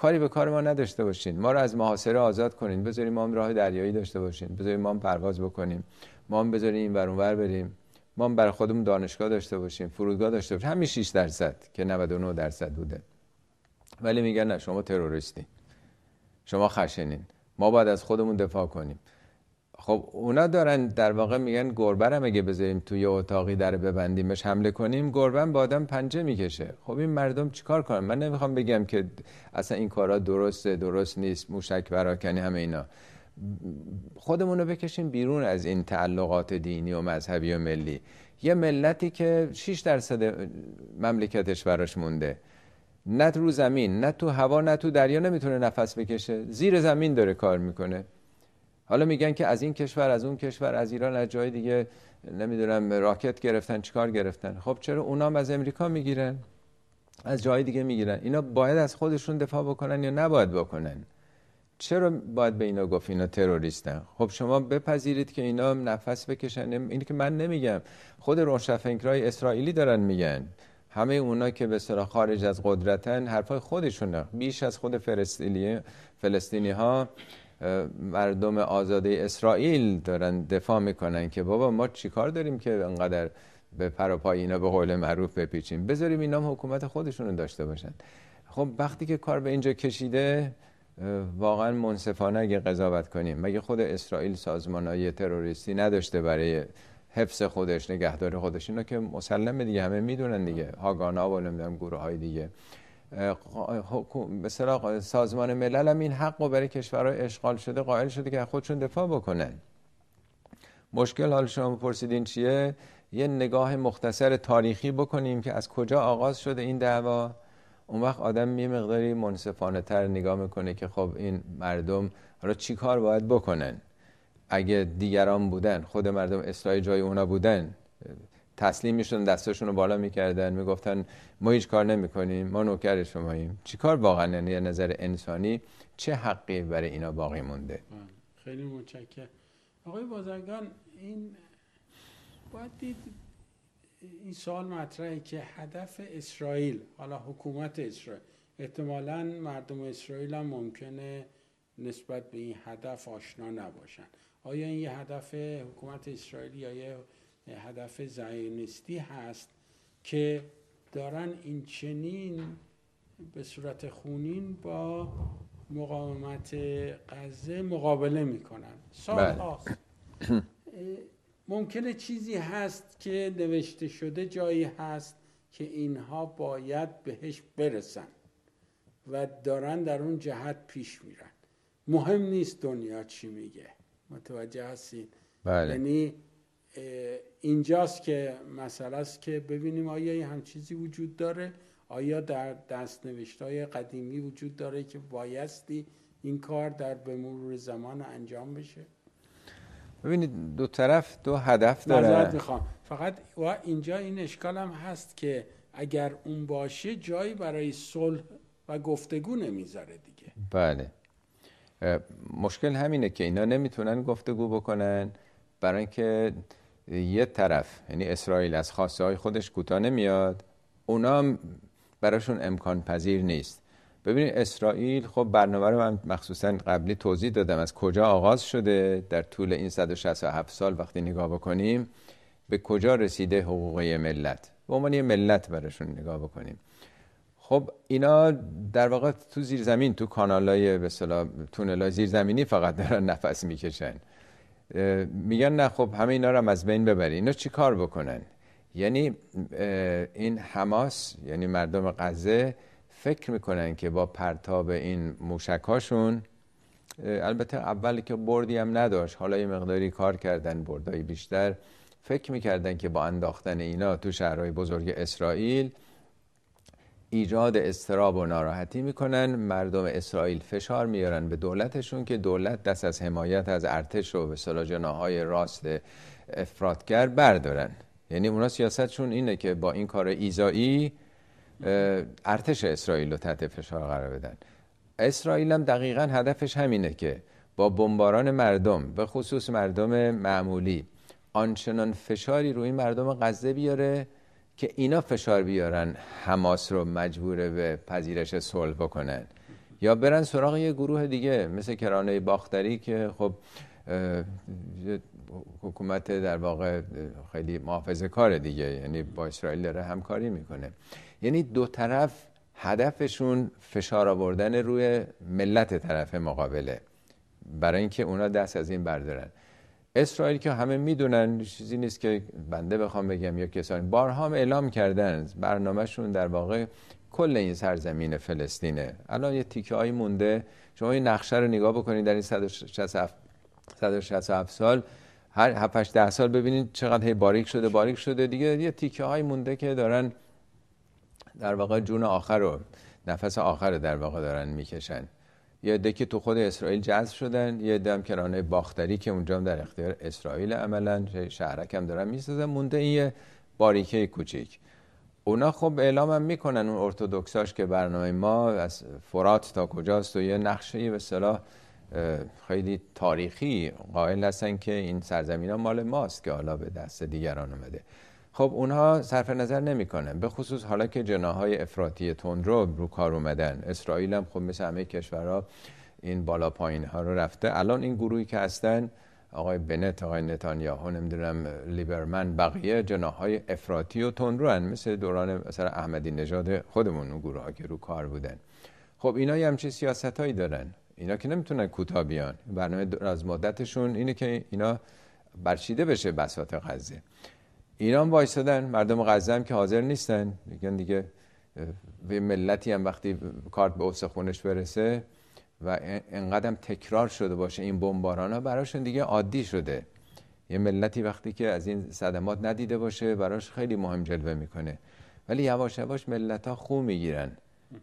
کاری به کار ما نداشته باشین ما رو از محاصره آزاد کنین بذاریم ما هم راه دریایی داشته باشین بذاریم ما هم پرواز بکنیم ما هم بذاریم این بر بریم ما هم برای خودمون دانشگاه داشته باشیم فرودگاه داشته باشیم همین 6 درصد که 99 درصد بوده ولی میگن نه شما تروریستی شما خشنین ما باید از خودمون دفاع کنیم خب اونا دارن در واقع میگن گربه اگه بذاریم توی اتاقی در ببندیمش حمله کنیم گربه با آدم پنجه میکشه خب این مردم چیکار کنن من نمیخوام بگم که اصلا این کارا درسته درست نیست موشک براکنی همه اینا خودمون رو بکشیم بیرون از این تعلقات دینی و مذهبی و ملی یه ملتی که 6 درصد مملکتش براش مونده نه رو زمین نه تو هوا نه تو دریا نمیتونه نفس بکشه زیر زمین داره کار میکنه حالا میگن که از این کشور از اون کشور از ایران از جای دیگه نمیدونم راکت گرفتن چیکار گرفتن خب چرا اونام از امریکا میگیرن از جای دیگه میگیرن اینا باید از خودشون دفاع بکنن یا نباید بکنن چرا باید به اینا گفت اینا تروریستن خب شما بپذیرید که اینا نفس بکشن این که من نمیگم خود روشنفکرای اسرائیلی دارن میگن همه اونا که به صلاح خارج از قدرتن حرفای خودشونه بیش از خود فلسطینی ها مردم آزاده اسرائیل دارن دفاع میکنن که بابا ما چیکار داریم که انقدر به پروپای اینا به قول معروف بپیچیم بذاریم اینا حکومت خودشون رو داشته باشن خب وقتی که کار به اینجا کشیده واقعا منصفانه اگه قضاوت کنیم مگه خود اسرائیل سازمان های تروریستی نداشته برای حفظ خودش نگهدار خودش اینا که مسلمه دیگه همه میدونن دیگه هاگانا و نمیدونم گروه های دیگه مثلا سازمان ملل هم این حق رو برای کشورهای اشغال شده قائل شده که خودشون دفاع بکنن مشکل حال شما پرسیدین چیه یه نگاه مختصر تاریخی بکنیم که از کجا آغاز شده این دعوا اون وقت آدم یه مقداری منصفانه تر نگاه میکنه که خب این مردم را چی کار باید بکنن اگه دیگران بودن خود مردم اسرائیل جای اونا بودن تسلیم میشدن دستاشون رو بالا میکردن میگفتن ما هیچ کار نمیکنیم ما نوکر شماییم چیکار واقعا یعنی نظر انسانی چه حقی برای اینا باقی مونده خیلی متشکرم آقای بازرگان این باید دید این سوال مطرحه که هدف اسرائیل حالا حکومت اسرائیل احتمالا مردم اسرائیل هم ممکنه نسبت به این هدف آشنا نباشن آیا این یه هدف حکومت اسرائیل یا هدف زیونیستی هست که دارن این چنین به صورت خونین با مقاومت غزه مقابله میکنن سال بله. ممکنه چیزی هست که نوشته شده جایی هست که اینها باید بهش برسن و دارن در اون جهت پیش میرن مهم نیست دنیا چی میگه متوجه هستین بله. یعنی اینجاست که مسئله است که ببینیم آیا این هم چیزی وجود داره آیا در دستنوشت های قدیمی وجود داره که بایستی این کار در بمور زمان انجام بشه ببینید دو طرف دو هدف داره میخوام فقط و اینجا این اشکال هم هست که اگر اون باشه جایی برای صلح و گفتگو نمیذاره دیگه بله مشکل همینه که اینا نمیتونن گفتگو بکنن برای اینکه یه طرف یعنی اسرائیل از خواسته های خودش کوتاه نمیاد اونا براشون امکان پذیر نیست ببینید اسرائیل خب برنامه رو من مخصوصا قبلی توضیح دادم از کجا آغاز شده در طول این 167 سال وقتی نگاه بکنیم به کجا رسیده حقوقی ملت به عنوان یه ملت براشون نگاه بکنیم خب اینا در واقع تو زیرزمین تو کانالای به اصطلاح تونلای زیرزمینی فقط دارن نفس میکشن میگن نه خب همه اینا رو هم از بین ببری اینا چی کار بکنن یعنی این حماس یعنی مردم غزه فکر میکنن که با پرتاب این موشکاشون البته اول که بردی هم نداشت حالا یه مقداری کار کردن بردایی بیشتر فکر میکردن که با انداختن اینا تو شهرهای بزرگ اسرائیل ایجاد استراب و ناراحتی میکنن مردم اسرائیل فشار میارن به دولتشون که دولت دست از حمایت از ارتش و به صلاح راست افرادگر بردارن یعنی اونا سیاستشون اینه که با این کار ایزایی ارتش اسرائیل رو تحت فشار قرار بدن اسرائیل هم دقیقا هدفش همینه که با بمباران مردم به خصوص مردم معمولی آنچنان فشاری روی مردم غزه بیاره که اینا فشار بیارن حماس رو مجبور به پذیرش صلح بکنن یا برن سراغ یه گروه دیگه مثل کرانه باختری که خب حکومت در واقع خیلی محافظ کار دیگه یعنی با اسرائیل داره همکاری میکنه یعنی دو طرف هدفشون فشار آوردن روی ملت طرف مقابله برای اینکه اونا دست از این بردارن اسرائیل که همه میدونن چیزی نیست که بنده بخوام بگم یا کسانی بارها هم اعلام کردن برنامهشون در واقع کل این سرزمین فلسطینه الان یه تیکه مونده شما این نقشه رو نگاه بکنید در این 167 سال هر 7 ده سال ببینید چقدر هی باریک شده باریک شده دیگه یه تیکه مونده که دارن در واقع جون آخر رو نفس آخر رو در واقع دارن میکشن یه عده که تو خود اسرائیل جذب شدن یه عده هم کرانه باختری که اونجا هم در اختیار اسرائیل عملا شهرک هم دارن میسازن مونده این یه باریکه کوچیک اونا خب اعلام هم میکنن اون ارتودکساش که برنامه ما از فرات تا کجاست و یه نقشه به صلاح خیلی تاریخی قائل هستن که این سرزمین ها مال ماست که حالا به دست دیگران اومده خب اونها صرف نظر نمیکنن به خصوص حالا که جناهای افراتی تندرو رو کار اومدن اسرائیل هم خب مثل همه کشورها این بالا پایین ها رو رفته الان این گروهی که هستن آقای بنت آقای نتانیاهو نمیدونم لیبرمن بقیه جناهای افراطی و تندرو هن. مثل دوران مثلا احمدی نژاد خودمون اون گروه ها که رو کار بودن خب اینا یه همچین سیاست دارن اینا که نمیتونن کوتاه بیان برنامه از مدتشون اینه که اینا برچیده بشه بساط غزه ایران وایستادن مردم غزه که حاضر نیستن میگن دیگه به ملتی هم وقتی کارت به خونش برسه و انقدر هم تکرار شده باشه این بمباران ها براشون دیگه عادی شده یه ملتی وقتی که از این صدمات ندیده باشه براش خیلی مهم جلوه میکنه ولی یواش یواش ملت ها خو میگیرن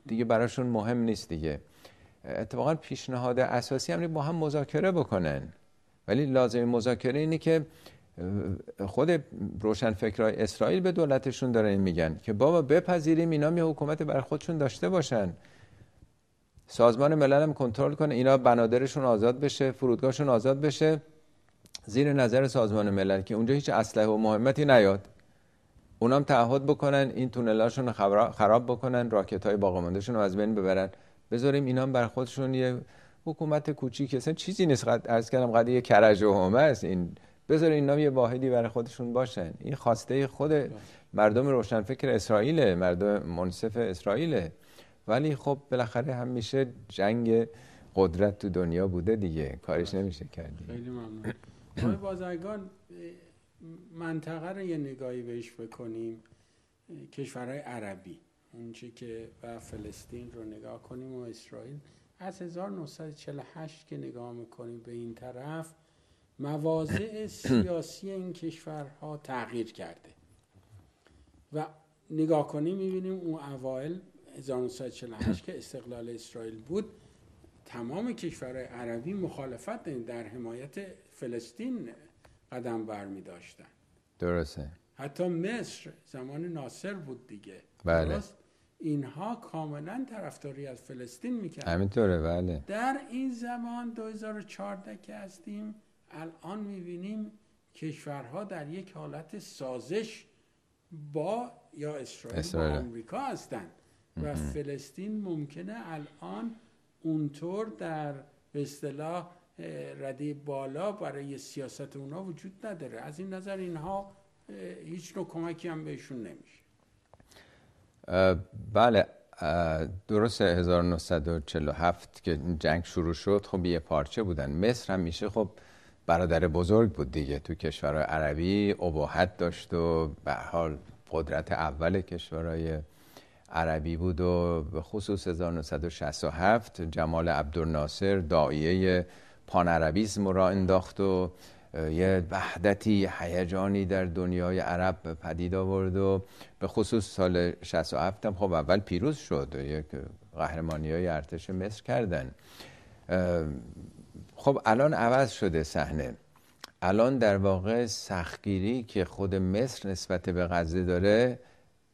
دیگه براشون مهم نیست دیگه اتفاقا پیشنهاد اساسی هم با هم مذاکره بکنن ولی لازم مذاکره اینه که خود فکرای اسرائیل به دولتشون داره میگن که بابا بپذیریم اینا می حکومت بر خودشون داشته باشن سازمان ملل هم کنترل کنه اینا بنادرشون آزاد بشه فرودگاهشون آزاد بشه زیر نظر سازمان ملل که اونجا هیچ اسلحه و مهمتی نیاد اونام تعهد بکنن این تونلاشون خراب بکنن راکت های باقیماندهشون رو از بین ببرن بذاریم اینا بر خودشون یه حکومت کوچیک اصلا چیزی نیست قد از کردم قد یه کرج و همه است این بذار اینا یه واحدی برای خودشون باشن این خواسته خود مردم روشنفکر اسرائیل مردم منصف اسرائیله ولی خب بالاخره هم میشه جنگ قدرت تو دنیا بوده دیگه کارش بله. نمیشه کردی خیلی ممنون بازرگان منطقه رو یه نگاهی بهش بکنیم کشورهای عربی اونچه که و فلسطین رو نگاه کنیم و اسرائیل از 1948 که نگاه میکنیم به این طرف مواضع سیاسی این کشورها تغییر کرده و نگاه کنیم میبینیم اون اوایل 1948 که استقلال اسرائیل بود تمام کشورهای عربی مخالفت در حمایت فلسطین قدم بر داشتن درسته حتی مصر زمان ناصر بود دیگه بله اینها کاملا طرفداری از فلسطین میکرد همینطوره بله در این زمان 2014 که هستیم الان میبینیم کشورها در یک حالت سازش با یا اسرائیل, با آمریکا هستند و فلسطین ممکنه الان اونطور در به اصطلاح رده بالا برای سیاست اونا وجود نداره از این نظر اینها هیچ نوع کمکی هم بهشون نمیشه بله درست 1947 که جنگ شروع شد خب یه پارچه بودن مصر هم میشه خب برادر بزرگ بود دیگه تو کشور عربی عباحت داشت و به حال قدرت اول کشورهای عربی بود و به خصوص 1967 جمال عبدالناصر پان پانعربیزم را انداخت و یه وحدتی هیجانی در دنیای عرب پدید آورد و به خصوص سال 67 هم خب اول پیروز شد یک قهرمانی های ارتش مصر کردن خب الان عوض شده صحنه الان در واقع سختگیری که خود مصر نسبت به غزه داره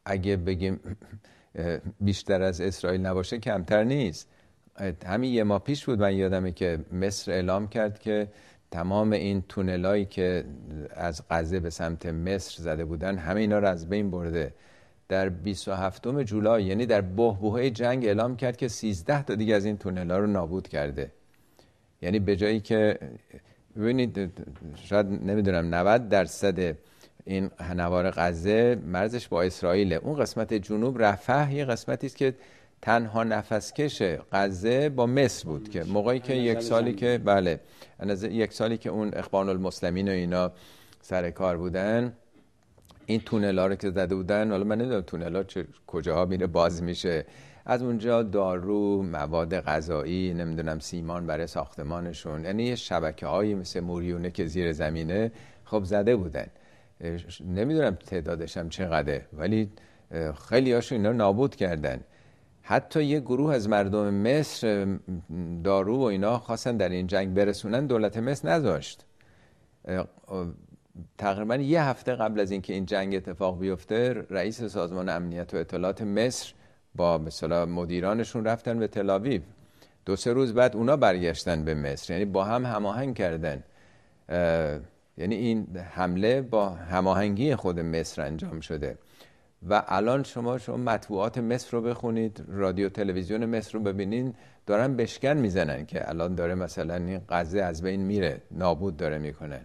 اگه بگیم بیشتر از اسرائیل نباشه کمتر نیست همین یه ماه پیش بود من یادمه که مصر اعلام کرد که تمام این تونلایی که از غزه به سمت مصر زده بودن همه اینا رو از بین برده در 27 جولای یعنی در بهبوه جنگ اعلام کرد که 13 تا دیگه از این تونلا رو نابود کرده یعنی به جایی که ببینید شاید نمیدونم 90 درصد این نوار غزه مرزش با اسرائیل اون قسمت جنوب رفح یه قسمتی است که تنها نفسکش غزه با مصر بود که موقعی که یک سالی که بله یک سالی که اون اخوان المسلمین و اینا سر کار بودن این ها رو که زده بودن حالا من نمیدونم تونلا کجاها میره باز میشه از اونجا دارو مواد غذایی نمیدونم سیمان برای ساختمانشون یعنی یه شبکه هایی مثل موریونه که زیر زمینه خب زده بودن نمیدونم تعدادش هم چقدره ولی خیلی هاشون اینا نابود کردن حتی یه گروه از مردم مصر دارو و اینا خواستن در این جنگ برسونن دولت مصر نذاشت تقریبا یه هفته قبل از اینکه این جنگ اتفاق بیفته رئیس سازمان امنیت و اطلاعات مصر با مثلا مدیرانشون رفتن به تلاویو دو سه روز بعد اونا برگشتن به مصر یعنی با هم هماهنگ کردن یعنی این حمله با هماهنگی خود مصر انجام شده و الان شما شما مطبوعات مصر رو بخونید رادیو تلویزیون مصر رو ببینید دارن بشکن میزنن که الان داره مثلا این قضه از بین میره نابود داره میکنن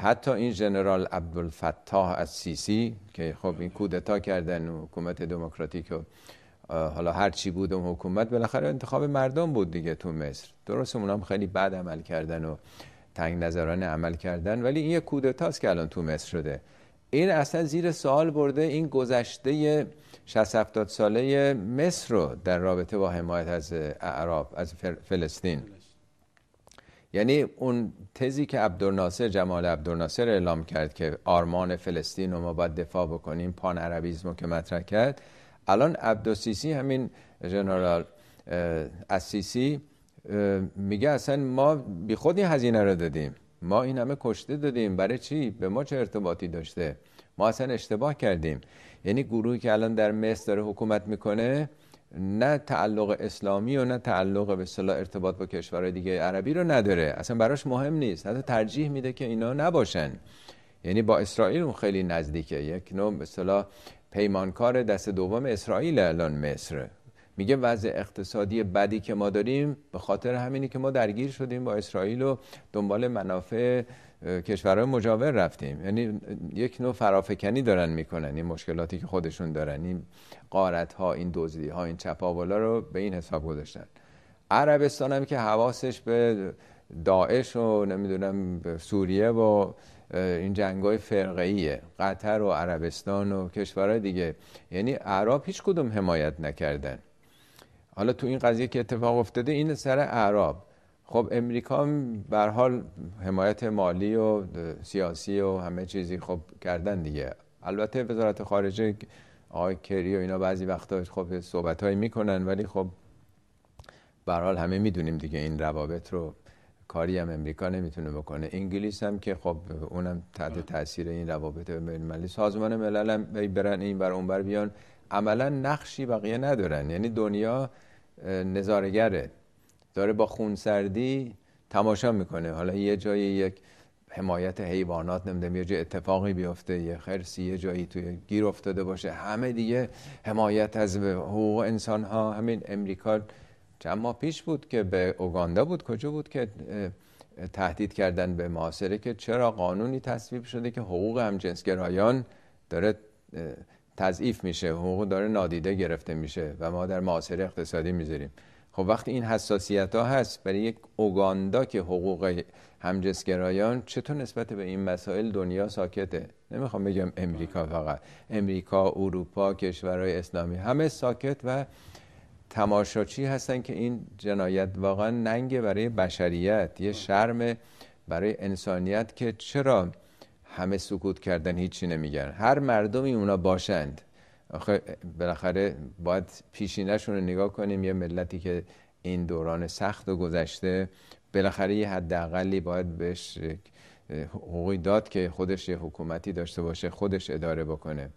حتی این جنرال عبدالفتاح از سیسی که خب این کودتا کردن و حکومت دموکراتیک و حالا هر چی بود اون حکومت بالاخره انتخاب مردم بود دیگه تو مصر درست اونا هم خیلی بد عمل کردن و تنگ نظرانه عمل کردن ولی این یه کودتاست که الان تو مصر شده این اصلا زیر سوال برده این گذشته 60 70 ساله مصر رو در رابطه با حمایت از اعراب از فلسطین یعنی اون تزی که عبدالناصر جمال عبدالناصر اعلام کرد که آرمان فلسطین رو ما باید دفاع بکنیم پان عربیزم رو که مطرح کرد الان عبدالسیسی همین جنرال اسیسی میگه اصلا ما بی خودی هزینه رو دادیم ما این همه کشته دادیم برای چی به ما چه ارتباطی داشته ما اصلا اشتباه کردیم یعنی گروهی که الان در مصر داره حکومت میکنه نه تعلق اسلامی و نه تعلق به اصطلاح ارتباط با کشورهای دیگه عربی رو نداره اصلا براش مهم نیست حتی ترجیح میده که اینا نباشن یعنی با اسرائیل اون خیلی نزدیکه یک نوع به اصطلاح پیمانکار دست دوم اسرائیل الان مصر میگه وضع اقتصادی بدی که ما داریم به خاطر همینی که ما درگیر شدیم با اسرائیل و دنبال منافع کشورهای مجاور رفتیم یعنی یک نوع فرافکنی دارن میکنن این مشکلاتی که خودشون دارن این قارت ها این دزدی ها این چپاولا رو به این حساب گذاشتن عربستان هم که حواسش به داعش و نمیدونم سوریه و این های فرقه قطر و عربستان و کشورهای دیگه یعنی عرب هیچ کدوم حمایت نکردن حالا تو این قضیه که اتفاق افتاده این سر عرب خب امریکا بر حال حمایت مالی و سیاسی و همه چیزی خب کردن دیگه البته وزارت خارجه آقای کری و اینا بعضی وقتا خب صحبت هایی میکنن ولی خب بر حال همه میدونیم دیگه این روابط رو کاری هم امریکا نمیتونه بکنه انگلیس هم که خب اونم تحت آره. تاثیر این روابط بین سازمان ملل هم برن این بر اون بر بیان عملا نقشی بقیه ندارن یعنی دنیا نظارگره داره با خونسردی تماشا میکنه حالا یه جایی یک حمایت حیوانات نمیدونم یه جای اتفاقی بیفته یه خرسی یه جایی توی گیر افتاده باشه همه دیگه حمایت از حقوق انسان ها همین امریکا چند ماه پیش بود که به اوگاندا بود کجا بود که تهدید کردن به معاصره که چرا قانونی تصویب شده که حقوق همجنسگرایان داره تضعیف میشه حقوق داره نادیده گرفته میشه و ما در معاصره اقتصادی میذاریم خب وقتی این حساسیت ها هست برای یک اوگاندا که حقوق همجنسگرایان چطور نسبت به این مسائل دنیا ساکته نمیخوام بگم امریکا فقط امریکا اروپا کشورهای اسلامی همه ساکت و تماشاچی هستن که این جنایت واقعا ننگ برای بشریت یه شرم برای انسانیت که چرا همه سکوت کردن هیچی نمیگن هر مردمی اونا باشند آخه بالاخره باید پیشینشون رو نگاه کنیم یه ملتی که این دوران سخت و گذشته بالاخره یه حداقلی باید بهش حقوقی داد که خودش یه حکومتی داشته باشه خودش اداره بکنه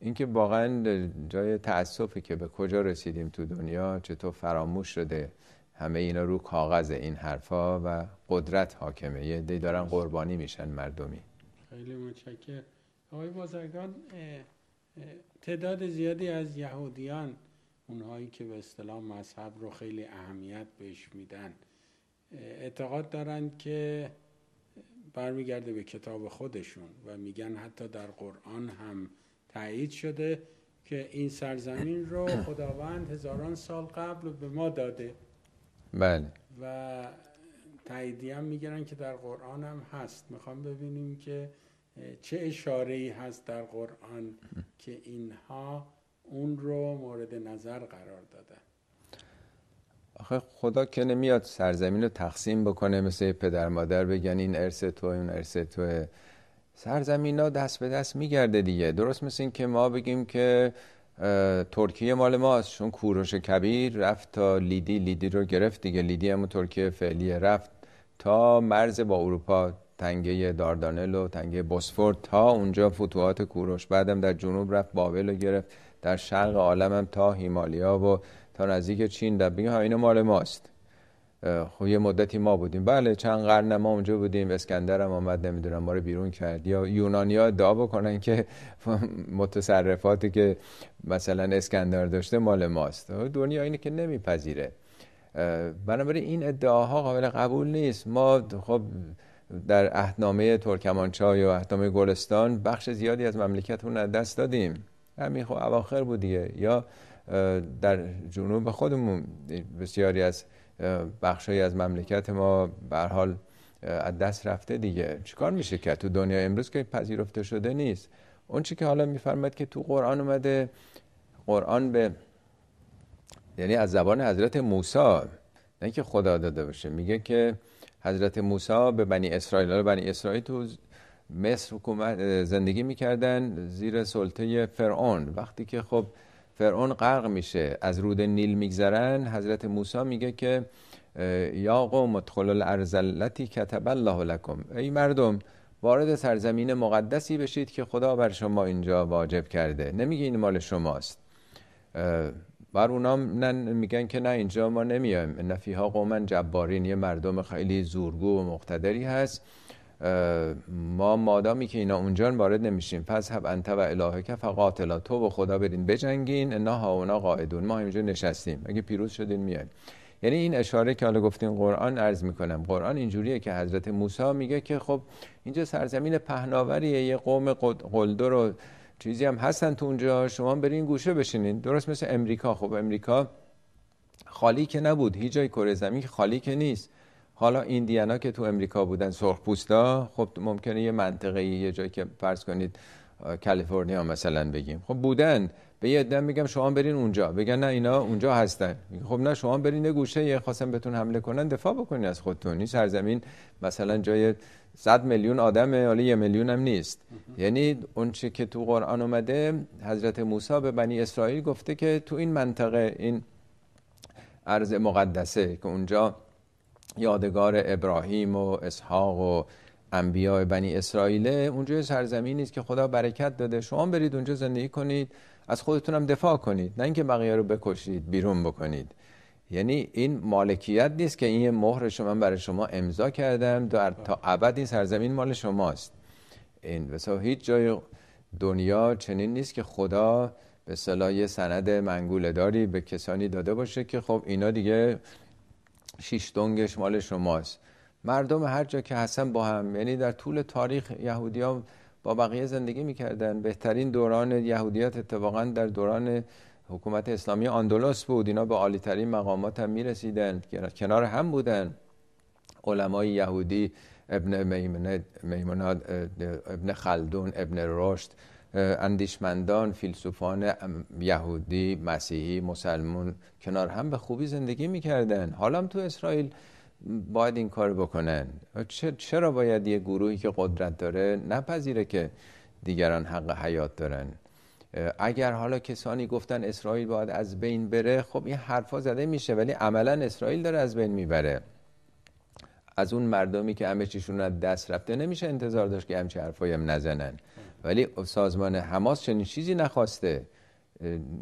اینکه واقعا جای تعصبی که به کجا رسیدیم تو دنیا چطور فراموش شده همه اینا رو کاغذ این حرفا و قدرت حاکمه یه دی دارن قربانی میشن مردمی خیلی متشکرم آقای بازرگان تعداد زیادی از یهودیان اونهایی که به اصطلاح مذهب رو خیلی اهمیت بهش میدن اعتقاد دارن که برمیگرده به کتاب خودشون و میگن حتی در قرآن هم تایید شده که این سرزمین رو خداوند هزاران سال قبل به ما داده بله و تاییدی هم که در قرآن هم هست میخوام ببینیم که چه اشاره ای هست در قرآن که اینها اون رو مورد نظر قرار دادن آخه خدا که نمیاد سرزمین رو تقسیم بکنه مثل پدر مادر بگن این ارث تو اون ارث تو سرزمین ها دست به دست میگرده دیگه درست مثل این که ما بگیم که ترکیه مال ماست چون کوروش کبیر رفت تا لیدی لیدی رو گرفت دیگه لیدی همون ترکیه فعلیه رفت تا مرز با اروپا تنگه داردانل و تنگه بوسفورد تا اونجا فتوحات کوروش بعدم در جنوب رفت بابل رو گرفت در شرق عالمم تا هیمالیا و تا نزدیک چین در بگیم اینو مال ماست خب یه مدتی ما بودیم بله چند قرن ما اونجا بودیم اسکندر هم آمد نمیدونم ما رو بیرون کرد یا یونانیا ادعا بکنن که [LAUGHS] متصرفاتی که مثلا اسکندر داشته مال ماست دنیا اینه که نمیپذیره بنابراین این ادعاها قابل قبول نیست ما خب در اهنامه ترکمانچای و اهنامه گلستان بخش زیادی از مملکت رو دست دادیم همین خب اواخر بود دیگه یا در جنوب خودمون بسیاری از بخشهایی از مملکت ما به حال از دست رفته دیگه چیکار میشه که تو دنیا امروز که پذیرفته شده نیست اون چی که حالا میفرمد که تو قرآن اومده قرآن به یعنی از زبان حضرت موسی نه که خدا داده باشه میگه که حضرت موسی به بنی اسرائیل بنی اسرائیل تو مصر حکومت زندگی میکردن زیر سلطه فرعون وقتی که خب فرعون غرق میشه از رود نیل میگذرن حضرت موسی میگه که یا قوم ادخل الارض التی کتب الله لکم ای مردم وارد سرزمین مقدسی بشید که خدا بر شما اینجا واجب کرده نمیگه این مال شماست بر اونا میگن که نه اینجا ما نمیایم نفیها قومن جبارین یه مردم خیلی زورگو و مقتدری هست ما مادامی که اینا اونجا وارد نمیشیم پس هب انت و الهه که فقاتلا تو و خدا برین بجنگین انا ها اونا قاعدون ما اینجا نشستیم اگه پیروز شدین میایم یعنی این اشاره که حالا گفتین قرآن عرض میکنم قرآن اینجوریه که حضرت موسی میگه که خب اینجا سرزمین پهناوریه یه قوم قلدر و چیزی هم هستن تو اونجا شما برین گوشه بشینین درست مثل امریکا خب امریکا خالی که نبود هیچ جای کره زمین خالی که نیست حالا ایندیانا که تو امریکا بودن سرخپوستا خب ممکنه یه منطقه یه جایی که فرض کنید کالیفرنیا مثلا بگیم خب بودن به یه عده میگم شما برین اونجا بگن نه اینا اونجا هستن خب نه شما برین یه گوشه یه خواستم بهتون حمله کنن دفاع بکنین از خودتون این سرزمین مثلا جای 100 میلیون آدمه حالا یه میلیون هم نیست یعنی اون چی که تو قرآن اومده حضرت موسی به بنی اسرائیل گفته که تو این منطقه این ارز مقدسه که اونجا یادگار ابراهیم و اسحاق و انبیاء بنی اسرائیل اونجا سرزمینی است که خدا برکت داده شما برید اونجا زندگی کنید از خودتون دفاع کنید نه اینکه بقیه رو بکشید بیرون بکنید یعنی این مالکیت نیست که این مهر شما برای شما امضا کردم در تا ابد این سرزمین مال شماست این بسا هیچ جای دنیا چنین نیست که خدا به صلاح یه سند منگوله داری به کسانی داده باشه که خب اینا دیگه شیش دنگش مال شماست مردم هر جا که هستن با هم یعنی در طول تاریخ یهودیان با بقیه زندگی میکردن بهترین دوران یهودیت اتفاقا در دوران حکومت اسلامی آندولوس بود اینا به عالیترین مقامات هم میرسیدن کنار هم بودن علمای یهودی ابن ابن خلدون ابن رشد اندیشمندان فیلسوفان یهودی مسیحی مسلمون کنار هم به خوبی زندگی میکردن حالا تو اسرائیل باید این کار بکنن چرا باید یه گروهی که قدرت داره نپذیره که دیگران حق حیات دارن اگر حالا کسانی گفتن اسرائیل باید از بین بره خب این حرفا زده میشه ولی عملا اسرائیل داره از بین میبره از اون مردمی که همه چیشون دست رفته نمیشه انتظار داشت که همچه حرفایی هم نزنن ولی سازمان حماس چنین چیزی نخواسته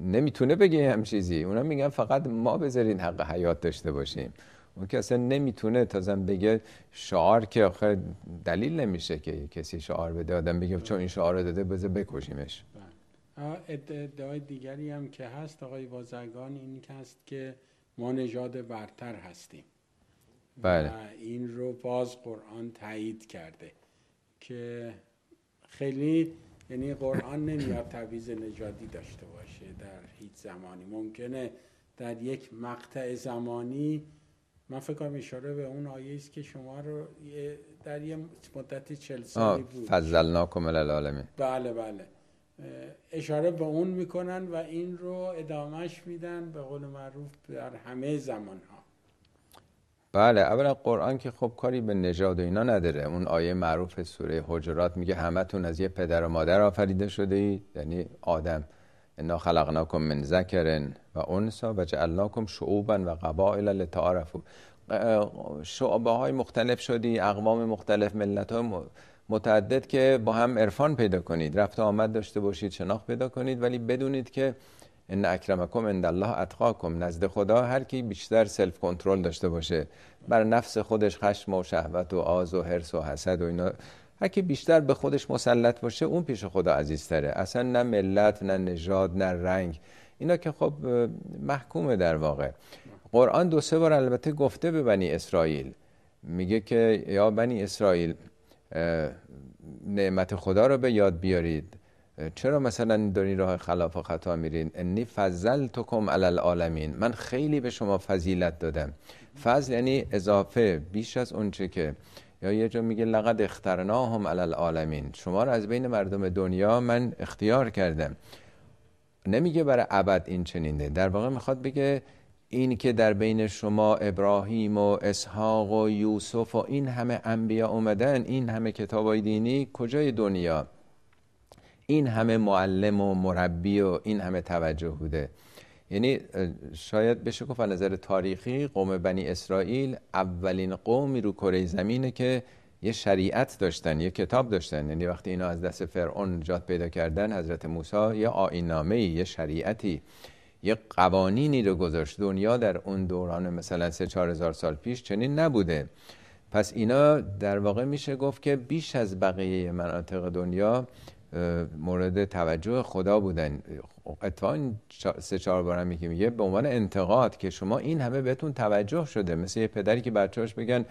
نمیتونه بگه هم چیزی اونا میگن فقط ما بذارین حق حیات داشته باشیم اون که اصلا نمیتونه تازم بگه شعار که آخر دلیل نمیشه که کسی شعار بده آدم بگه چون این شعار رو داده بذار بکشیمش بله. ادعای دیگری هم که هست آقای بازرگان این که هست که ما نژاد برتر هستیم بله. این رو باز قرآن تایید کرده که خیلی یعنی قرآن نمیاد تعویز نجادی داشته باشه در هیچ زمانی ممکنه در یک مقطع زمانی من فکر کنم اشاره به اون آیه است که شما رو در یه مدت 40 سالی بود فضلناکم العالمین بله بله اشاره به اون میکنن و این رو ادامهش میدن به قول معروف در همه زمان ها بله اولا قرآن که خب کاری به نژاد و اینا نداره اون آیه معروف سوره حجرات میگه همتون از یه پدر و مادر آفریده شده اید یعنی آدم انا خلقناکم من ذکرن و انسا و جعلناکم شعوبا و قبائل لتعارفو شعبه های مختلف شدی اقوام مختلف ملت های متعدد که با هم عرفان پیدا کنید رفت آمد داشته باشید شناخت پیدا کنید ولی بدونید که ان اکرمکم عند الله اتقاکم نزد خدا هر کی بیشتر سلف کنترل داشته باشه بر نفس خودش خشم و شهوت و آز و حرس و حسد و اینا هر کی بیشتر به خودش مسلط باشه اون پیش خدا عزیزتره اصلا نه ملت نه نژاد نه رنگ اینا که خب محکومه در واقع قرآن دو سه بار البته گفته به بنی اسرائیل میگه که یا بنی اسرائیل نعمت خدا رو به یاد بیارید چرا مثلا دارین راه خلاف و خطا میرین انی فضلتکم علی العالمین من خیلی به شما فضیلت دادم فضل یعنی اضافه بیش از اونچه که یا یه جا میگه لقد اخترناهم علی العالمین شما رو از بین مردم دنیا من اختیار کردم نمیگه برای ابد این چنینه در واقع میخواد بگه این که در بین شما ابراهیم و اسحاق و یوسف و این همه انبیا اومدن این همه های دینی کجای دنیا این همه معلم و مربی و این همه توجه بوده یعنی شاید بشه گفت نظر تاریخی قوم بنی اسرائیل اولین قومی رو کره زمینه که یه شریعت داشتن یه کتاب داشتن یعنی وقتی اینا از دست فرعون نجات پیدا کردن حضرت موسی یه آینامه یه شریعتی یه قوانینی رو گذاشت دنیا در اون دوران مثلا سه چهار هزار سال پیش چنین نبوده پس اینا در واقع میشه گفت که بیش از بقیه مناطق دنیا مورد توجه خدا بودن اتفاقا سه چهار بار که میگه به عنوان انتقاد که شما این همه بهتون توجه شده مثل یه پدری که بچه‌هاش بگن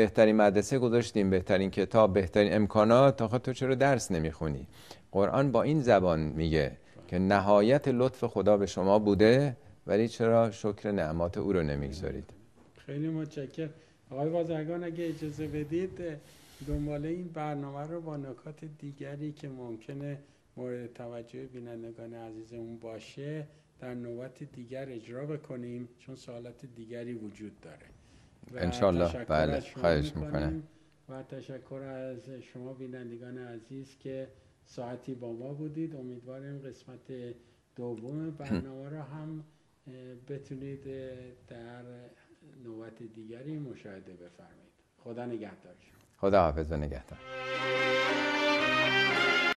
بهترین مدرسه گذاشتیم بهترین کتاب بهترین امکانات آخه تو چرا درس نمیخونی قرآن با این زبان میگه که نهایت لطف خدا به شما بوده ولی چرا شکر نعمات او رو نمیگذارید خیلی متشکرم آقای بازرگان اگه اجازه بدید دنباله این برنامه رو با نکات دیگری که ممکنه مورد توجه بینندگان عزیزمون باشه در نوبت دیگر اجرا بکنیم چون سوالات دیگری وجود داره انشالله بله خواهش میکنه و تشکر از شما بینندگان عزیز که ساعتی با ما بودید امیدواریم قسمت دوم برنامه را هم بتونید در نوبت دیگری مشاهده بفرمایید خدا نگهدار خدا حافظ و نگهدار